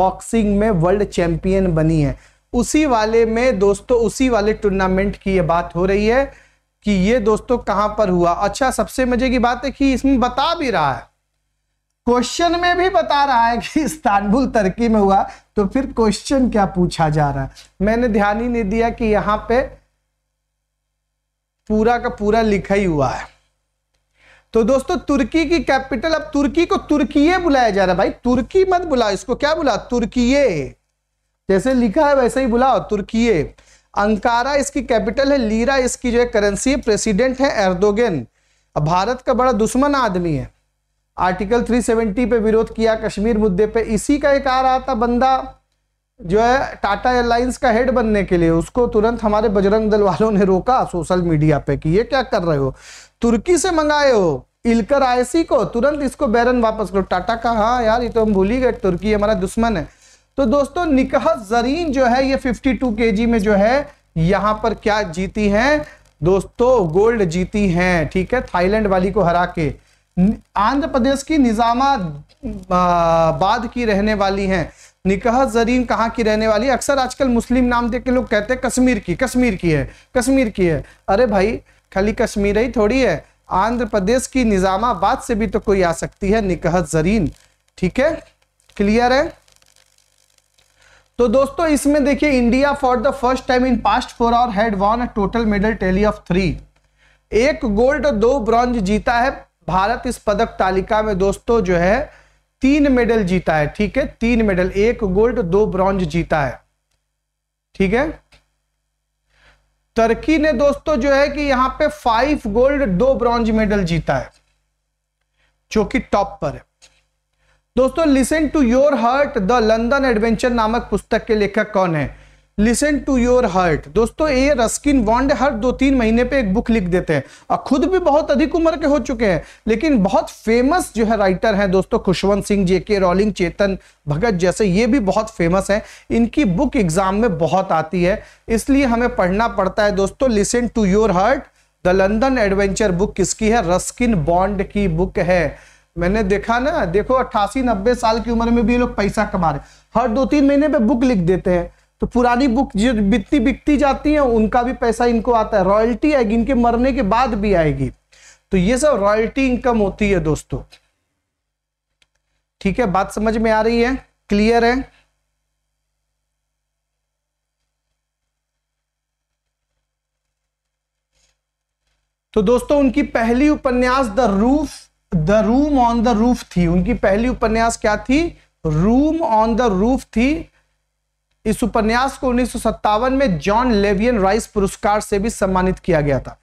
बॉक्सिंग में वर्ल्ड चैंपियन बनी है उसी वाले में दोस्तों उसी वाले टूर्नामेंट की ये बात हो रही है कि ये दोस्तों कहां पर हुआ अच्छा सबसे मजे की बात है कि इसमें बता भी रहा है क्वेश्चन में भी बता रहा है कि इस्तानबुल तर्की में हुआ तो फिर क्वेश्चन क्या पूछा जा रहा है मैंने ध्यान ही नहीं दिया कि यहां पे पूरा का पूरा लिखा ही हुआ है तो दोस्तों तुर्की की कैपिटल अब तुर्की को तुर्की बुलाया जा रहा है भाई तुर्की मत बुलाओ इसको क्या बुला तुर्की जैसे लिखा है वैसे ही बुलाओ तुर्की अंकारा इसकी कैपिटल है लीरा इसकी जो है करेंसी है प्रेसिडेंट है एर्दोगेन भारत का बड़ा दुश्मन आदमी है आर्टिकल 370 पे विरोध किया कश्मीर मुद्दे पे इसी का एक आ रहा था बंदा जो है टाटा एयरलाइंस का हेड बनने के लिए उसको तुरंत हमारे बजरंग दल वालों ने रोका सोशल मीडिया पे कि ये क्या कर रहे हो तुर्की से मंगाए हो इलकर आयसी को तुरंत इसको बैरन वापस करो टाटा का हाँ यार ये तो हम भूल ही गए तुर्की हमारा दुश्मन है तो दोस्तों निकाह जरीन जो है ये 52 केजी में जो है यहां पर क्या जीती है दोस्तों गोल्ड जीती हैं ठीक है थाईलैंड वाली को हरा के आंध्र प्रदेश की निजामाबाद की रहने वाली हैं निकाह जरीन कहाँ की रहने वाली है अक्सर आजकल मुस्लिम नाम दे के लोग कहते हैं कश्मीर की कश्मीर की है कश्मीर की है अरे भाई खाली कश्मीर ही थोड़ी है आंध्र प्रदेश की निजामाबाद से भी तो कोई आ सकती है निकाह जरीन ठीक है क्लियर है तो दोस्तों इसमें देखिए India for the first time in past four hour had won a total medal tally of three एक गोल्ड और दो ब्रॉन्ज जीता है भारत इस पदक तालिका में दोस्तों जो है तीन मेडल जीता है ठीक है तीन मेडल एक गोल्ड दो ब्रॉन्ज जीता है ठीक है तर्की ने दोस्तों जो है कि यहां पे फाइव गोल्ड दो ब्रॉन्ज मेडल जीता है जो कि टॉप पर है दोस्तों listen to your heart the London adventure नामक पुस्तक के लेखक कौन है लिसन टू योर हर्ट दोस्तों ये रस्किन वॉन्ड हर दो तीन महीने पे एक बुक लिख देते हैं और खुद भी बहुत अधिक उम्र के हो चुके हैं लेकिन बहुत फेमस जो है राइटर हैं दोस्तों खुशवंत सिंह जे के रॉलिंग चेतन भगत जैसे ये भी बहुत फेमस हैं इनकी बुक एग्जाम में बहुत आती है इसलिए हमें पढ़ना पड़ता है दोस्तों listen to your heart the London adventure book किसकी है रस्किन बॉन्ड की बुक है मैंने देखा ना देखो अट्ठासी नब्बे साल की उम्र में भी ये लोग पैसा कमा रहे हर दो तीन महीने पे बुक लिख देते हैं तो पुरानी बुक जो बिकती बिकती जाती है उनका भी पैसा इनको आता है रॉयल्टी आएगी इनके मरने के बाद भी आएगी तो ये सब रॉयल्टी इनकम होती है दोस्तों ठीक है बात समझ में आ रही है क्लियर है तो दोस्तों उनकी पहली उपन्यास the roof the room on the roof थी उनकी पहली उपन्यास क्या थी रूम ऑन द रूफ थी इस उपन्यास को उन्नीस में जॉन लेवियन राइस पुरस्कार से भी सम्मानित किया गया था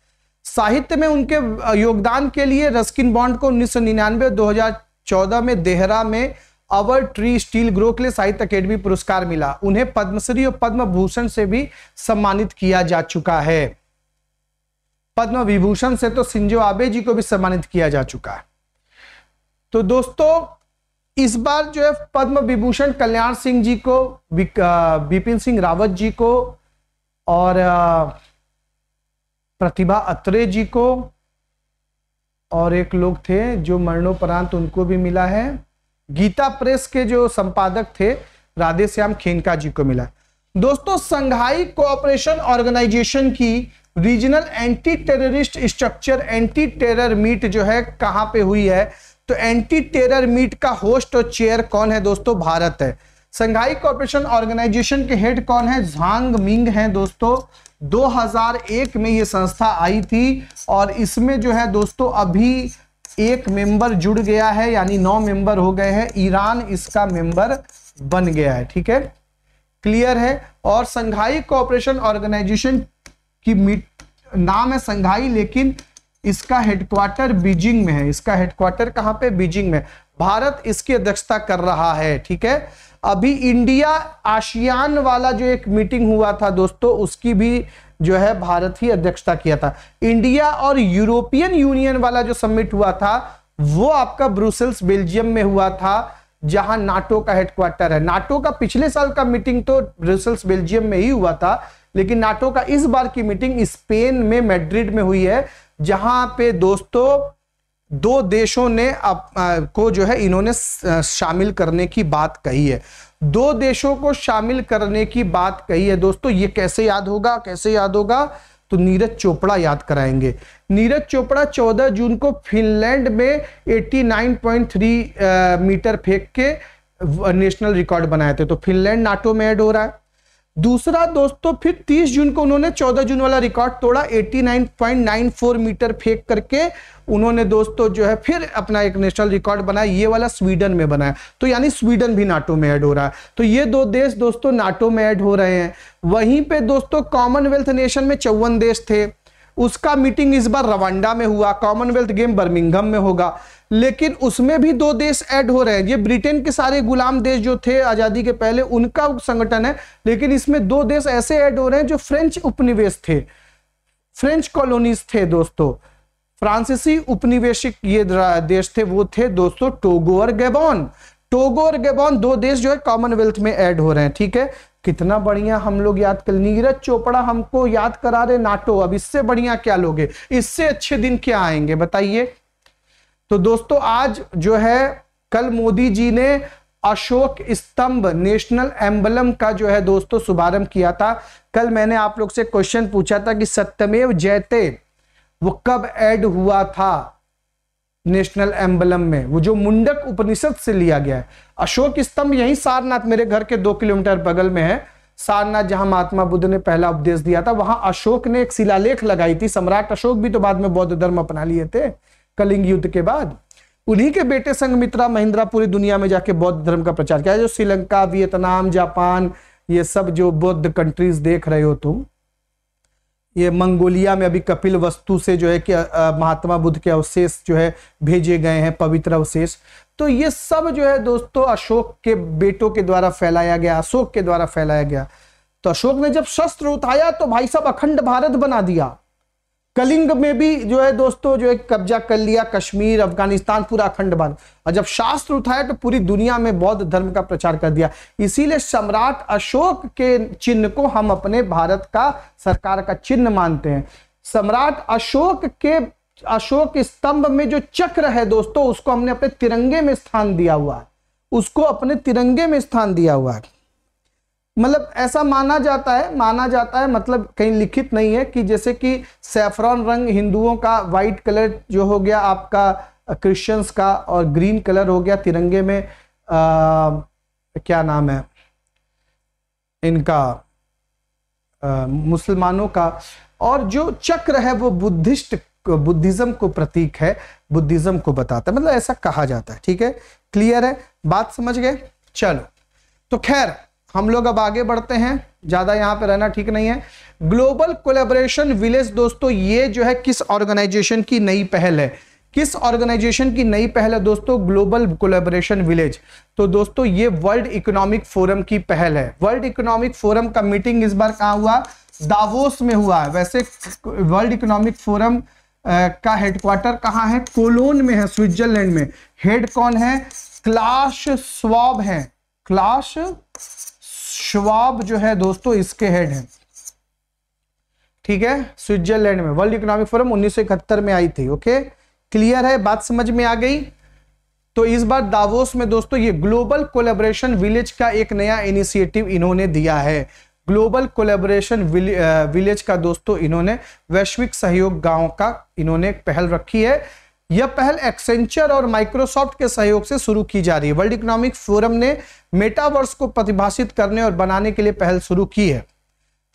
साहित्य में उनके योगदान के लिए रस्किन बॉन्ड को उन्नीस सौ निन्यानवे दो हजार चौदह में देहरा में अवर ट्री स्टील ग्रो के लिए साहित्य अकेडमी पुरस्कार मिला उन्हें पद्मश्री और पद्म भूषण से भी सम्मानित किया जा चुका है पद्म विभूषण से तो सिंजो आबे जी को भी सम्मानित किया जा चुका है तो दोस्तों इस बार जो है पद्म विभूषण कल्याण सिंह जी को बिपिन सिंह रावत जी को और प्रतिभा अत्रे जी को और एक लोग थे जो मरणोपरांत उनको भी मिला है गीता प्रेस के जो संपादक थे राधे श्याम खेनका जी को मिला दोस्तों संघाई कोऑपरेशन ऑर्गेनाइजेशन की regional anti terrorist structure anti terror meet जो है कहां पे हुई है तो एंटी टेरर मीट का होस्ट और चेयर कौन है दोस्तों भारत है संघाई कॉपरेशन ऑर्गेनाइजेशन के हेड कौन है झांग मिंग है दोस्तों 2001 में ये संस्था आई थी और इसमें जो है दोस्तों अभी एक मेंबर जुड़ गया है यानी नौ मेंबर हो गए हैं ईरान इसका मेंबर बन गया है ठीक है क्लियर है और संघाई कॉपरेशन ऑर्गेनाइजेशन की मीट नाम है संघाई लेकिन इसका हेडक्वार्टर बीजिंग में है इसका हेडक्वार्टर कहां पे बीजिंग में भारत इसकी अध्यक्षता कर रहा है ठीक है अभी इंडिया आशियान वाला जो एक मीटिंग हुआ था दोस्तों उसकी भी जो है भारत ही अध्यक्षता किया था इंडिया और यूरोपियन यूनियन वाला जो समिट हुआ था वो आपका ब्रुसेल्स बेल्जियम में हुआ था जहां नाटो का हेडक्वार्टर है नाटो का पिछले साल का मीटिंग तो ब्रुसेल्स बेल्जियम में ही हुआ था लेकिन नाटो का इस बार की मीटिंग स्पेन में मैड्रिड में हुई है जहां पे दोस्तों दो देशों ने अप, आ, को जो है इन्होंने शामिल करने की बात कही है दो देशों को शामिल करने की बात कही है दोस्तों ये कैसे याद होगा कैसे याद होगा तो नीरज चोपड़ा याद कराएंगे नीरज चोपड़ा 14 जून को फिनलैंड में 89.3 मीटर फेंक के नेशनल रिकॉर्ड बनाए थे तो फिनलैंड नाटो में एड हो रहा है दूसरा दोस्तों तो फिर 30 जून को उन्होंने 14 जून वाला रिकॉर्ड तोड़ा 89.94 मीटर फेंक करके उन्होंने दोस्तों जो है फिर अपना एक नेशनल रिकॉर्ड बनाया ये वाला स्वीडन में बनाया तो यानी स्वीडन भी नाटो में ऐड हो रहा है तो ये दो देश दोस्तों नाटो में ऐड हो रहे हैं वहीं पे दोस्तों कॉमनवेल्थ नेशन में चौवन देश थे उसका मीटिंग इस बार रवांडा में हुआ कॉमनवेल्थ गेम बर्मिंगम में होगा लेकिन उसमें भी दो देश ऐड हो रहे हैं ये ब्रिटेन के सारे गुलाम देश जो थे आज़ादी के पहले उनका संगठन है लेकिन इसमें दो देश ऐसे ऐड हो रहे हैं जो फ्रेंच उपनिवेश थे फ्रेंच कॉलोनीज थे दोस्तों फ्रांसीसी उपनिवेशिक ये देश थे वो थे दोस्तों टोगो और गैबॉन टोगो और गैबॉन दो देश जो है कॉमनवेल्थ में ऐड हो रहे हैं ठीक है कितना बढ़िया हम लोग याद कर नीरज चोपड़ा हमको याद करा रहे नाटो अब इससे बढ़िया क्या लोगे इससे अच्छे दिन क्या आएंगे बताइए तो दोस्तों आज जो है कल मोदी जी ने अशोक स्तंभ नेशनल एम्बलम का जो है दोस्तों शुभारंभ किया था कल मैंने आप लोग से क्वेश्चन पूछा था कि सत्यमेव जयते वो कब ऐड हुआ था नेशनल एम्बलम में वो जो मुंडक उपनिषद से लिया गया है अशोक स्तंभ यही सारनाथ मेरे घर के दो किलोमीटर बगल में है सारनाथ जहां महात्मा बुद्ध ने पहला उपदेश दिया था वहां अशोक ने एक शिलालेख लगाई थी सम्राट अशोक भी तो बाद में बौद्ध धर्म अपना लिए थे कलिंग युद्ध के बाद उन्हीं के बेटे संगमित्रा महिंद्रा पूरी दुनिया में जाके बौद्ध धर्म का प्रचार किया जो श्रीलंका वियतनाम जापान ये सब जो बौद्ध कंट्रीज देख रहे हो तुम ये मंगोलिया में अभी कपिल वस्तु से जो है कि महात्मा बुद्ध के अवशेष जो है भेजे गए हैं पवित्र अवशेष तो ये सब जो है दोस्तों अशोक के बेटों के द्वारा फैलाया गया अशोक के द्वारा फैलाया गया तो अशोक ने जब शस्त्र उठाया तो भाई साहब अखंड भारत बना दिया कलिंग में भी जो है दोस्तों जो है कब्जा कर लिया कश्मीर अफगानिस्तान पूरा अखंड बन और जब शास्त्र उठाया तो पूरी दुनिया में बौद्ध धर्म का प्रचार कर दिया इसीलिए सम्राट अशोक के चिन्ह को हम अपने भारत का सरकार का चिन्ह मानते हैं सम्राट अशोक के अशोक स्तंभ में जो चक्र है दोस्तों उसको हमने अपने तिरंगे में स्थान दिया हुआ है उसको अपने तिरंगे में स्थान दिया हुआ है मतलब ऐसा माना जाता है माना जाता है मतलब कहीं लिखित नहीं है कि जैसे कि सेफ्रॉन रंग हिंदुओं का वाइट कलर जो हो गया आपका क्रिश्चियंस का और ग्रीन कलर हो गया तिरंगे में आ, क्या नाम है इनका मुसलमानों का और जो चक्र है वो बुद्धिस्ट बुद्धिज्म को प्रतीक है बुद्धिज्म को बताता है मतलब ऐसा कहा जाता है ठीक है क्लियर है बात समझ गए चलो तो खैर हम लोग अब आगे बढ़ते हैं ज़्यादा यहां पे रहना ठीक नहीं है ग्लोबल कोलेबोरेशन विलेज दोस्तों ये जो है किस ऑर्गेनाइजेशन की नई पहल है किस ऑर्गेनाइजेशन की नई पहल है दोस्तों ग्लोबल कोलेबोरेशन विलेज तो दोस्तों ये वर्ल्ड इकोनॉमिक फोरम की पहल है वर्ल्ड इकोनॉमिक फोरम का मीटिंग इस बार कहा हुआ दावोस में हुआ है वैसे वर्ल्ड इकोनॉमिक फोरम का हेडक्वार्टर कहाँ है कोलोन में है स्विट्जरलैंड में हेड कौन है क्लाश स्वाब है क्लाश श्वाब जो है दोस्तों इसके हेड हैं ठीक है स्विट्जरलैंड में वर्ल्ड इकोनॉमिक फोरम उन्नीस में आई थी ओके क्लियर है बात समझ में आ गई तो इस बार दावोस में दोस्तों ये ग्लोबल कोलेबोरेशन विलेज का एक नया इनिशिएटिव इन्होंने दिया है ग्लोबल कोलेबोरेशन विलेज का दोस्तों इन्होंने वैश्विक सहयोग गांव का इन्होंने पहल रखी है यह पहल एक्सेंचर और माइक्रोसॉफ्ट के सहयोग से शुरू की जा रही है वर्ल्ड इकोनॉमिक फोरम ने मेटावर्स को प्रतिभाषित करने और बनाने के लिए पहल शुरू की है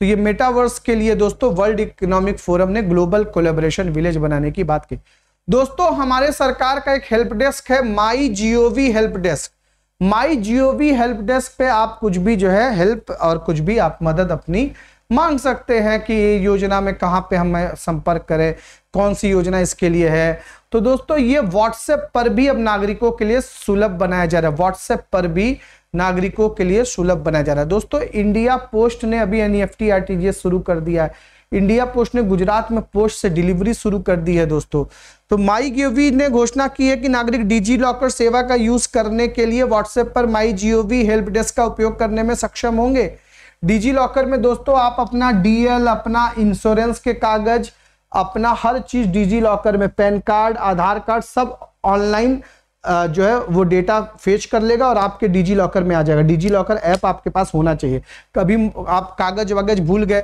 तो ये मेटावर्स के लिए दोस्तों वर्ल्ड इकोनॉमिक फोरम ने ग्लोबल कोलेबोरेशन विलेज बनाने की बात की दोस्तों हमारे सरकार का एक हेल्प डेस्क है my GOV help desk my GOV help desk पे आप कुछ भी जो है हेल्प और कुछ भी आप मदद अपनी मांग सकते हैं कि योजना में कहाँ पे हमें संपर्क करें कौन सी योजना इसके लिए है तो दोस्तों ये व्हाट्सएप पर भी अब नागरिकों के लिए सुलभ बनाया जा रहा है व्हाट्सएप पर भी नागरिकों के लिए सुलभ बनाया जा रहा है दोस्तों इंडिया पोस्ट ने अभी एन एफ e शुरू कर दिया है इंडिया पोस्ट ने गुजरात में पोस्ट से डिलीवरी शुरू कर दी है दोस्तों तो माई जीओवी ने घोषणा की है कि नागरिक डिजी लॉकर सेवा का यूज करने के लिए व्हाट्सएप पर माई जीओवी हेल्प डेस्क का उपयोग करने में सक्षम होंगे डिजी लॉकर में दोस्तों आप अपना डीएल अपना इंश्योरेंस के कागज अपना हर चीज डिजी लॉकर में पैन कार्ड आधार कार्ड सब ऑनलाइन जो है वो डेटा फेच कर लेगा और आपके डिजी लॉकर में आ जाएगा डिजी लॉकर ऐप आपके पास होना चाहिए कभी आप कागज वागज भूल गए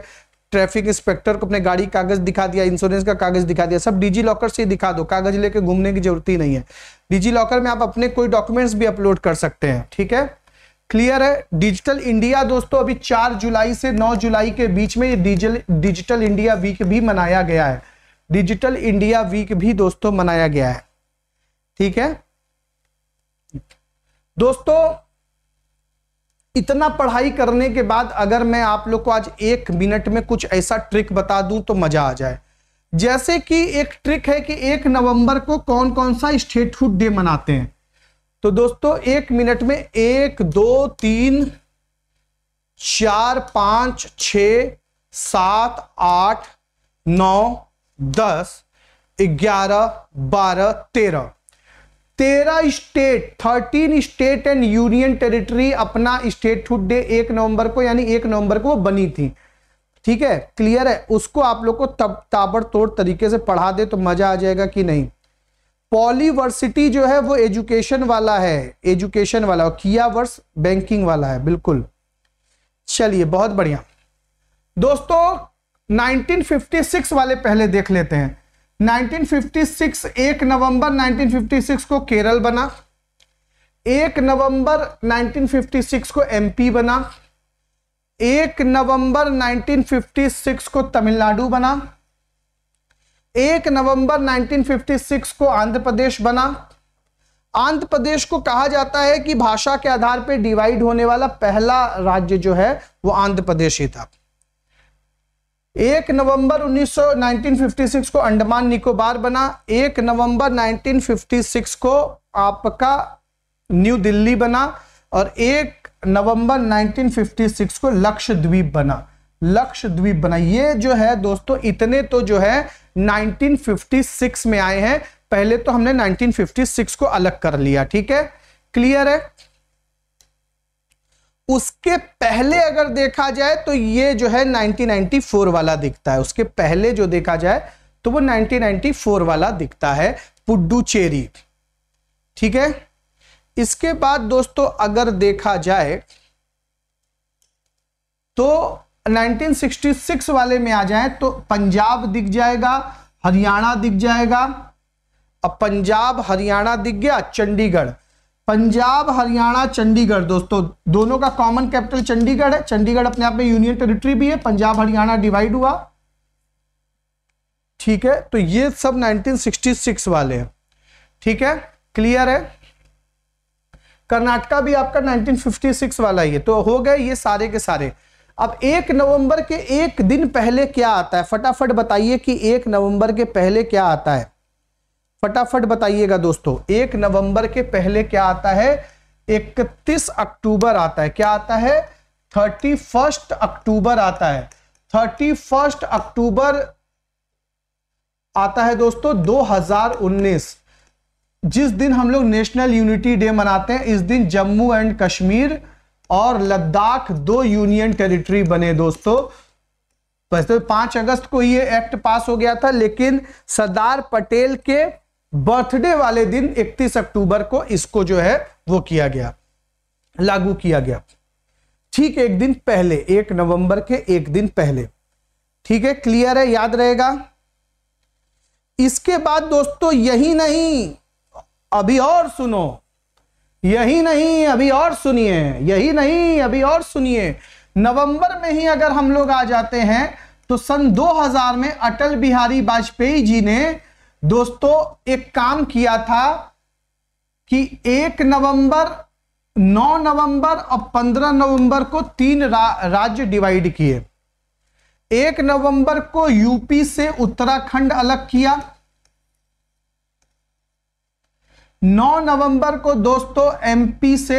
ट्रैफिक इंस्पेक्टर को अपने गाड़ी कागज दिखा दिया इंश्योरेंस का कागज दिखा दिया सब डिजी लॉकर से ही दिखा दो कागज लेके घूमने की जरूरत ही नहीं है डिजी लॉकर में आप अपने कोई डॉक्यूमेंट्स भी अपलोड कर सकते हैं ठीक है क्लियर है डिजिटल इंडिया दोस्तों अभी 4 जुलाई से 9 जुलाई के बीच में डिजिटल डिजिटल इंडिया वीक भी मनाया गया है डिजिटल इंडिया वीक भी दोस्तों मनाया गया है ठीक है दोस्तों इतना पढ़ाई करने के बाद अगर मैं आप लोग को आज एक मिनट में कुछ ऐसा ट्रिक बता दूं तो मजा आ जाए जैसे कि एक ट्रिक है कि एक नवंबर को कौन कौन सा स्टेटहुड डे मनाते हैं तो दोस्तों एक मिनट में एक दो तीन चार पांच छ सात आठ नौ दस ग्यारह बारह तेरह तेरह state thirteen state and union territory अपना स्टेटहुड डे एक नवंबर को यानी एक नवंबर को बनी थी ठीक है क्लियर है उसको आप लोग को तब ताबड़तोड़ तरीके से पढ़ा दे तो मजा आ जाएगा कि नहीं पॉलीवर्सिटी जो है वो एजुकेशन वाला है एजुकेशन वाला और किया वर्स बैंकिंग वाला है बिल्कुल चलिए बहुत बढ़िया दोस्तों 1956 वाले पहले देख लेते हैं 1956 एक नवंबर 1956 को केरल बना एक नवंबर 1956 को एमपी बना एक नवंबर 1956 को तमिलनाडु बना एक नवंबर 1956 को आंध्र प्रदेश बना आंध्र प्रदेश को कहा जाता है कि भाषा के आधार पर डिवाइड होने वाला पहला राज्य जो है वो आंध्र प्रदेश ही था एक नवंबर 1956 को अंडमान निकोबार बना एक नवंबर 1956 को आपका न्यू दिल्ली बना और एक नवंबर 1956 को लक्षद्वीप बना लक्षद्वीप बना ये जो है दोस्तों इतने तो जो है 1956 में आए हैं पहले तो हमने 1956 को अलग कर लिया ठीक है क्लियर है उसके पहले अगर देखा जाए तो ये जो है 1994 वाला दिखता है उसके पहले जो देखा जाए तो वो 1994 वाला दिखता है पुडुचेरी ठीक है इसके बाद दोस्तों अगर देखा जाए तो 1966 वाले में आ जाए तो पंजाब दिख जाएगा हरियाणा दिख जाएगा अब पंजाब हरियाणा दिख गया चंडीगढ़ पंजाब हरियाणा चंडीगढ़ दोस्तों दोनों का कॉमन कैपिटल चंडीगढ़ है चंडीगढ़ अपने आप में यूनियन टेरिटरी भी है पंजाब हरियाणा डिवाइड हुआ ठीक है तो ये सब 1966 वाले हैं ठीक है क्लियर है कर्नाटका भी आपका 1956 वाला ही है तो हो गए ये सारे के सारे अब एक नवंबर के एक दिन पहले क्या आता है फटाफट बताइए कि एक नवंबर के पहले क्या आता है फटाफट बताइएगा दोस्तों एक नवंबर के पहले क्या आता है इकतीस अक्टूबर आता है क्या आता है थर्टी फर्स्ट अक्टूबर आता है थर्टी फर्स्ट अक्टूबर आता है दोस्तों 2019 जिस दिन हम लोग नेशनल यूनिटी डे मनाते हैं इस दिन जम्मू एंड कश्मीर और लद्दाख दो यूनियन टेरिटरी बने दोस्तों वैसे तो पांच अगस्त को ये एक्ट पास हो गया था लेकिन सरदार पटेल के बर्थडे वाले दिन 31 अक्टूबर को इसको जो है वो किया गया लागू किया गया ठीक एक दिन पहले एक नवंबर के एक दिन पहले ठीक है क्लियर है याद रहेगा इसके बाद दोस्तों यही नहीं अभी और सुनो यही नहीं अभी और सुनिए यही नहीं अभी और सुनिए नवंबर में ही अगर हम लोग आ जाते हैं तो सन 2000 में अटल बिहारी वाजपेयी जी ने दोस्तों एक काम किया था कि एक नवंबर 9 नवंबर और 15 नवंबर को तीन रा, राज्य डिवाइड किए एक नवंबर को यूपी से उत्तराखंड अलग किया 9 नवंबर को दोस्तों एमपी से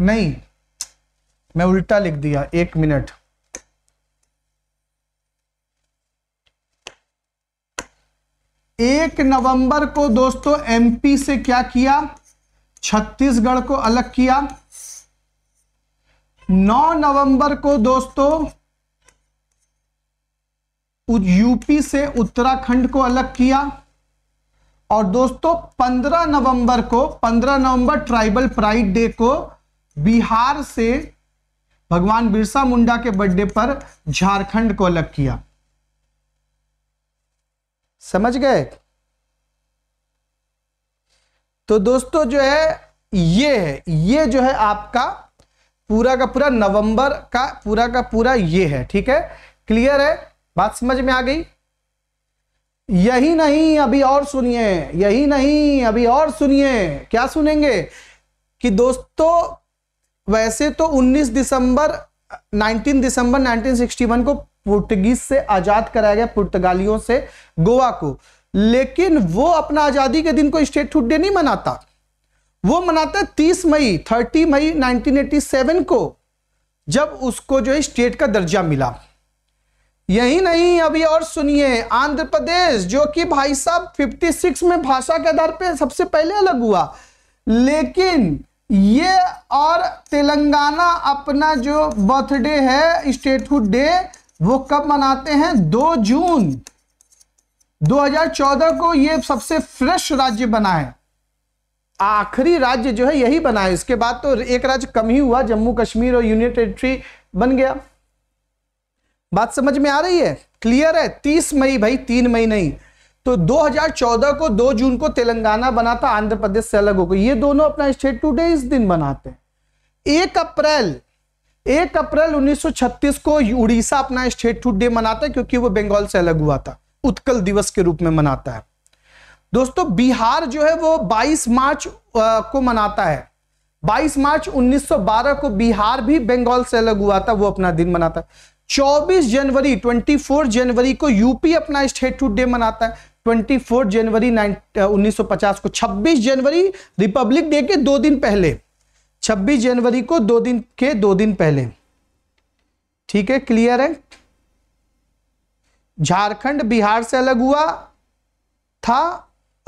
नहीं मैं उल्टा लिख दिया एक मिनट एक नवंबर को दोस्तों एमपी से क्या किया छत्तीसगढ़ को अलग किया 9 नवंबर को दोस्तों यूपी से उत्तराखंड को अलग किया और दोस्तों 15 नवंबर को 15 नवंबर ट्राइबल प्राइड डे को बिहार से भगवान बिरसा मुंडा के बर्थडे पर झारखंड को अलग किया समझ गए तो दोस्तों जो है ये है ये जो है आपका पूरा का पूरा नवंबर का पूरा का पूरा ये है ठीक है क्लियर है बात समझ में आ गई यही नहीं अभी और सुनिए यही नहीं अभी और सुनिए क्या सुनेंगे कि दोस्तों वैसे तो 19 दिसंबर 19 दिसंबर 1961 को पुर्तगीज से आजाद कराया गया पुर्तगालियों से गोवा को लेकिन वो अपना आजादी के दिन को स्टेट डे नहीं मनाता वो मनाता है तीस मई थर्टी मई 1987 को जब उसको जो है स्टेट का दर्जा मिला यही नहीं अभी और सुनिए आंध्र प्रदेश जो कि भाई साहब 56 में भाषा के आधार पे सबसे पहले अलग हुआ लेकिन ये और तेलंगाना अपना जो बर्थडे है स्टेटहुड डे वो कब मनाते हैं 2 जून 2014 को ये सबसे फ्रेश राज्य बना है आखिरी राज्य जो है यही बना है इसके बाद तो एक राज्य कम ही हुआ जम्मू कश्मीर और यूनियन टेरिटरी बन गया बात समझ में आ रही है क्लियर है तीस मई भाई तीन मई नहीं तो 2014 को 2 जून को तेलंगाना बना था आंध्र प्रदेश से अलग होकर ये दोनों अपना स्टेट टुडे इस दिन बनाते हैं एक अप्रैल एक अप्रैल 1936 को उड़ीसा अपना स्टेट टुडे मनाता है क्योंकि वो बंगाल से अलग हुआ था उत्कल दिवस के रूप में मनाता है दोस्तों बिहार जो है वो 22 मार्च को मनाता है 22 मार्च 1912 को बिहार भी बंगाल से अलग हुआ था वो अपना दिन मनाता है 24 जनवरी 24 जनवरी को यूपी अपना स्टेटहुड डे मनाता है 24 जनवरी 1950 को 26 जनवरी रिपब्लिक डे के दो दिन पहले 26 जनवरी को दो दिन के दो दिन पहले ठीक है क्लियर है झारखंड बिहार से अलग हुआ था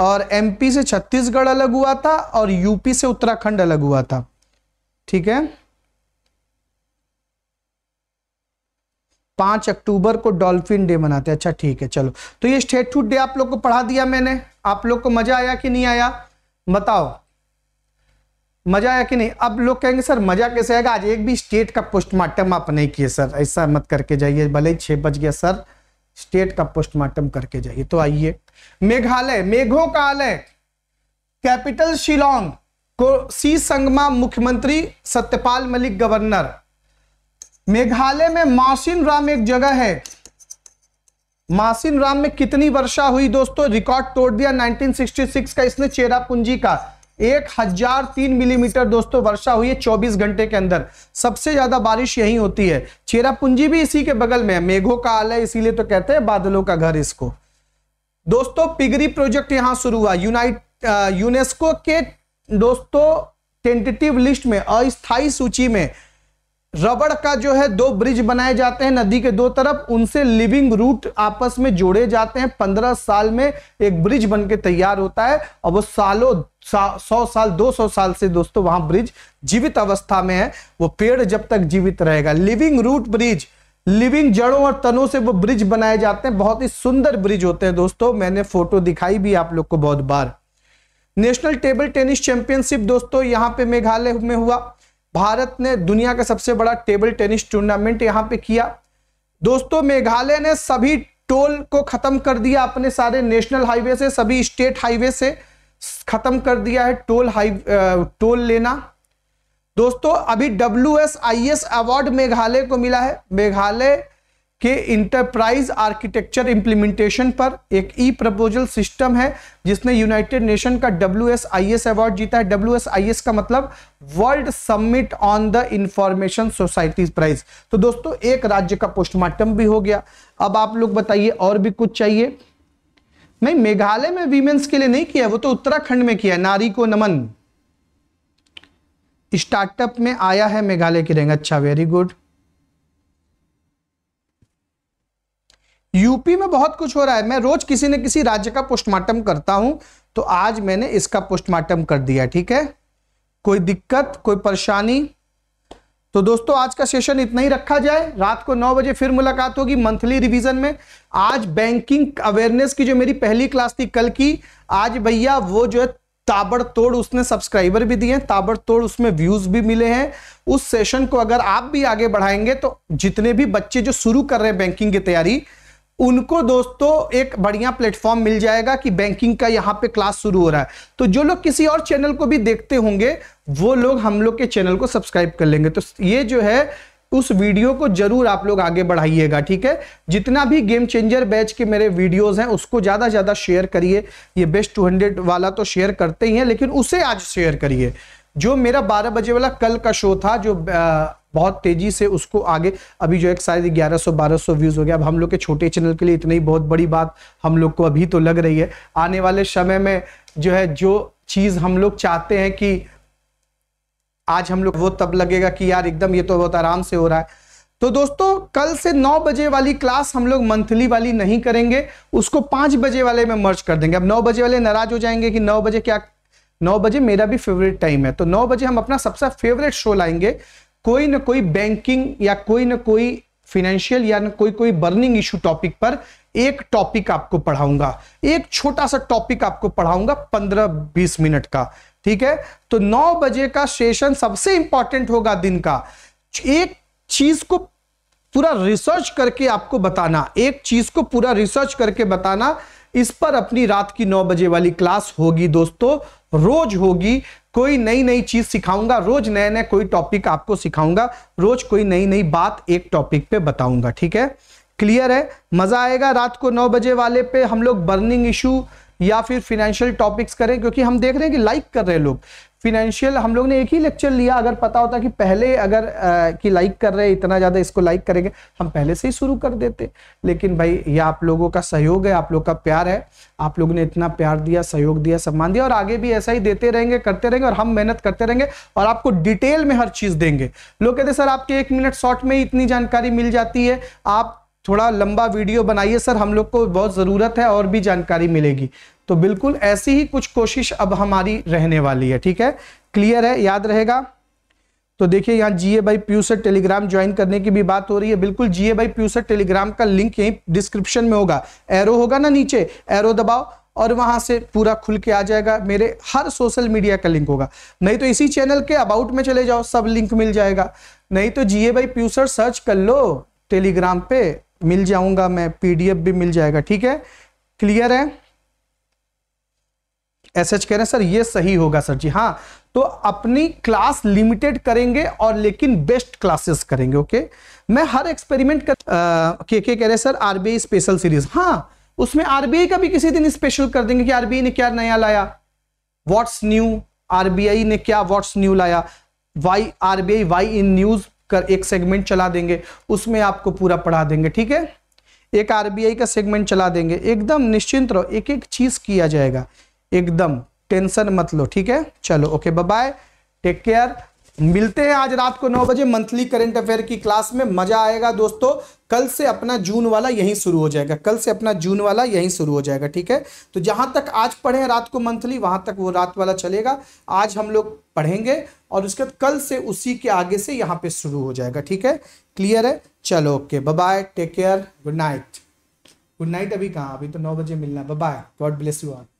और एमपी से छत्तीसगढ़ अलग हुआ था और यूपी से उत्तराखंड अलग हुआ था ठीक है पांच अक्टूबर को डॉल्फिन डे मनाते हैं अच्छा ठीक है चलो तो ये स्टेट डे आप लोग को पढ़ा दिया मैंने आप लोग को मजा आया कि नहीं आया बताओ मजा आया कि नहीं अब लोग कहेंगे सर मजा कैसे आएगा आज एक भी स्टेट का पोस्टमार्टम आप नहीं किए सर ऐसा मत करके जाइए भले ही छह बज गया सर स्टेट का पोस्टमार्टम करके जाइए तो आइए मेघालय मेघो का आलय कैपिटल शिलोंग को सी संगमा मुख्यमंत्री सत्यपाल मलिक गवर्नर मेघालय में मासिन राम एक जगह है मासिन राम में कितनी वर्षा हुई दोस्तों रिकॉर्ड तोड़ दिया 1966 का इसने चेरापूंजी का एक हजार तीन मिलीमीटर दोस्तों वर्षा हुई है चौबीस घंटे के अंदर सबसे ज्यादा बारिश यही होती है चेरापूंजी भी इसी के बगल में है मेघों का आलय इसीलिए तो कहते हैं बादलों का घर इसको दोस्तों पिगरी प्रोजेक्ट यहां शुरू हुआ यूनाइट यूनेस्को के दोस्तों टेंटेटिव लिस्ट में अस्थायी सूची में रबड़ का जो है दो ब्रिज बनाए जाते हैं नदी के दो तरफ उनसे लिविंग रूट आपस में जोड़े जाते हैं पंद्रह साल में एक ब्रिज बन के तैयार होता है और वो सालों सा, सौ साल दो सौ साल से दोस्तों वहां ब्रिज जीवित अवस्था में है वो पेड़ जब तक जीवित रहेगा लिविंग रूट ब्रिज लिविंग जड़ों और तनों से वो ब्रिज बनाए जाते हैं बहुत ही सुंदर ब्रिज होते हैं दोस्तों मैंने फोटो दिखाई भी आप लोग को बहुत बार नेशनल टेबल टेनिस चैंपियनशिप दोस्तों यहाँ पे मेघालय में हुआ भारत ने दुनिया का सबसे बड़ा टेबल टेनिस टूर्नामेंट यहां पे किया दोस्तों मेघालय ने सभी टोल को खत्म कर दिया अपने सारे नेशनल हाईवे से सभी स्टेट हाईवे से खत्म कर दिया है टोल हाई टोल लेना दोस्तों अभी W S I S award Meghalaya को मिला है मेघालय के इंटरप्राइज आर्किटेक्चर इंप्लीमेंटेशन पर एक ई प्रपोजल सिस्टम है जिसने यूनाइटेड नेशन का W S I S award जीता है डब्ल्यू एस आई एस का मतलब world submit on the information society prize तो दोस्तों एक राज्य का पोस्टमार्टम भी हो गया अब आप लोग बताइए और भी कुछ चाहिए नहीं मेघालय में वीमेन्स के लिए नहीं किया वो तो उत्तराखंड में किया नारी को नमन स्टार्टअप में आया है मेघालय की रैंक अच्छा वेरी गुड यूपी में बहुत कुछ हो रहा है मैं रोज किसी न किसी राज्य का पोस्टमार्टम करता हूं तो आज मैंने इसका पोस्टमार्टम कर दिया ठीक है कोई दिक्कत कोई परेशानी तो दोस्तों आज का सेशन इतना ही रखा जाए रात को नौ बजे फिर मुलाकात होगी मंथली रिवीजन में आज बैंकिंग अवेयरनेस की जो मेरी पहली क्लास थी कल की आज भैया वो जो है ताबड़तोड़ उसने सब्सक्राइबर भी दिए ताबड़तोड़ उसमें व्यूज भी मिले हैं उस सेशन को अगर आप भी आगे बढ़ाएंगे तो जितने भी बच्चे जो शुरू कर रहे हैं बैंकिंग की तैयारी उनको दोस्तों एक बढ़िया प्लेटफॉर्म मिल जाएगा कि बैंकिंग का यहाँ पे क्लास शुरू हो रहा है तो जो लोग किसी और चैनल को भी देखते होंगे वो लोग हम लोग के चैनल को सब्सक्राइब कर लेंगे तो ये जो है उस वीडियो को जरूर आप लोग आगे बढ़ाइएगा ठीक है जितना भी गेम चेंजर बैच के मेरे वीडियोस हैं उसको ज़्यादा ज़्यादा शेयर करिए ये बेस्ट टू हंड्रेड वाला तो शेयर करते ही हैं लेकिन उसे आज शेयर करिए जो मेरा 12 बजे वाला कल का शो था जो बहुत तेजी से उसको आगे अभी जो एक शायद ग्यारह सौ बारह सौ व्यूज हो गया अब हम लोग के छोटे चैनल के लिए इतनी बहुत बड़ी बात हम लोग को अभी तो लग रही है आने वाले समय में जो है जो चीज हम लोग चाहते हैं कि आज हम लोग वो तब लगेगा कि यार एकदम ये तो बहुत आराम से हो रहा है तो दोस्तों कल से 9 बजे वाली क्लास हम लोग मंथली वाली नहीं करेंगे उसको 5 बजे वाले में मर्ज कर देंगे अब 9 बजे वाले नाराज हो जाएंगे कि 9 बजे क्या 9 बजे मेरा भी फेवरेट टाइम है तो 9 बजे हम अपना सबसे फेवरेट शो लाएंगे कोई ना कोई बैंकिंग या कोई ना कोई फिनेंशियल या ना कोई कोई बर्निंग इशू टॉपिक पर एक टॉपिक आपको पढ़ाऊंगा एक छोटा सा टॉपिक आपको पढ़ाऊंगा पंद्रह बीस मिनट का ठीक है तो नौ बजे का सेशन सबसे इंपॉर्टेंट होगा दिन का एक चीज को पूरा रिसर्च करके आपको बताना एक चीज को पूरा रिसर्च करके बताना इस पर अपनी रात की नौ बजे वाली क्लास होगी दोस्तों रोज होगी कोई नई नई चीज सिखाऊंगा रोज नए नए कोई टॉपिक आपको सिखाऊंगा रोज कोई नई नई बात एक टॉपिक पे बताऊंगा ठीक है क्लियर है मजा आएगा रात को नौ बजे वाले पे हम लोग बर्निंग इशू या फिर फिनेंशियल टॉपिक्स करें क्योंकि हम देख रहे हैं कि लाइक कर रहे हैं लोग फिनेंशियल हम लोग ने एक ही लेक्चर लिया अगर पता होता कि पहले अगर कि लाइक कर रहे इतना ज़्यादा इसको लाइक करेंगे हम पहले से ही शुरू कर देते लेकिन भाई ये आप लोगों का सहयोग है आप लोग का प्यार है आप लोगों ने इतना प्यार दिया सहयोग दिया सम्मान दिया और आगे भी ऐसा ही देते रहेंगे करते रहेंगे और हम मेहनत करते रहेंगे और आपको डिटेल में हर चीज़ देंगे लोग कहते सर आपके एक मिनट शॉर्ट में ही इतनी जानकारी मिल जाती है आप थोड़ा लंबा वीडियो बनाइए सर हम लोग को बहुत ज़रूरत है और भी जानकारी मिलेगी तो बिल्कुल ऐसी ही कुछ कोशिश अब हमारी रहने वाली है ठीक है क्लियर है याद रहेगा तो देखिए यहाँ जीए बाई प्यूसर टेलीग्राम ज्वाइन करने की भी बात हो रही है बिल्कुल जीए बाई प्यूसर टेलीग्राम का लिंक यही डिस्क्रिप्शन में होगा एरो होगा ना नीचे एरो दबाओ और वहां से पूरा खुल के आ जाएगा मेरे हर सोशल मीडिया का लिंक होगा नहीं तो इसी चैनल के अबाउट में चले जाओ सब लिंक मिल जाएगा नहीं तो जीए बाई प्यूसर सर्च कर लो टेलीग्राम पे मिल जाऊंगा मैं पीडीएफ भी मिल जाएगा ठीक है क्लियर है एस एच कह रहे हैं सर ये सही होगा सर जी हाँ तो अपनी क्लास लिमिटेड करेंगे और लेकिन बेस्ट क्लासेस करेंगे ओके मैं हर एक्सपेरिमेंट कर के के कह रहे सर आरबीआई स्पेशल सीरीज हाँ उसमें आरबीआई का भी किसी दिन स्पेशल कर देंगे कि आरबीआई ने क्या नया लाया व्हाट्स न्यू आरबीआई ने क्या व्हाट्स न्यू लाया why RBI why in news कर एक सेगमेंट चला देंगे उसमें आपको पूरा पढ़ा देंगे ठीक है एक आरबीआई का सेगमेंट चला देंगे एकदम निश्चिंत रहो एक एक चीज किया जाएगा एकदम टेंशन मत लो ठीक है चलो ओके बाय टेक केयर मिलते हैं आज रात को नौ बजे मंथली करेंट अफेयर की क्लास में मजा आएगा दोस्तों कल से अपना जून वाला यहीं शुरू हो जाएगा कल से अपना जून वाला यहीं शुरू हो जाएगा ठीक है तो जहां तक आज पढ़े रात को मंथली वहां तक वो रात वाला चलेगा आज हम लोग पढ़ेंगे और उसके बाद कल से उसी के आगे से यहाँ पे शुरू हो जाएगा ठीक है क्लियर है चलो okay bye take care good night good night अभी कहाँ अभी तो नौ बजे मिलना bye god bless you are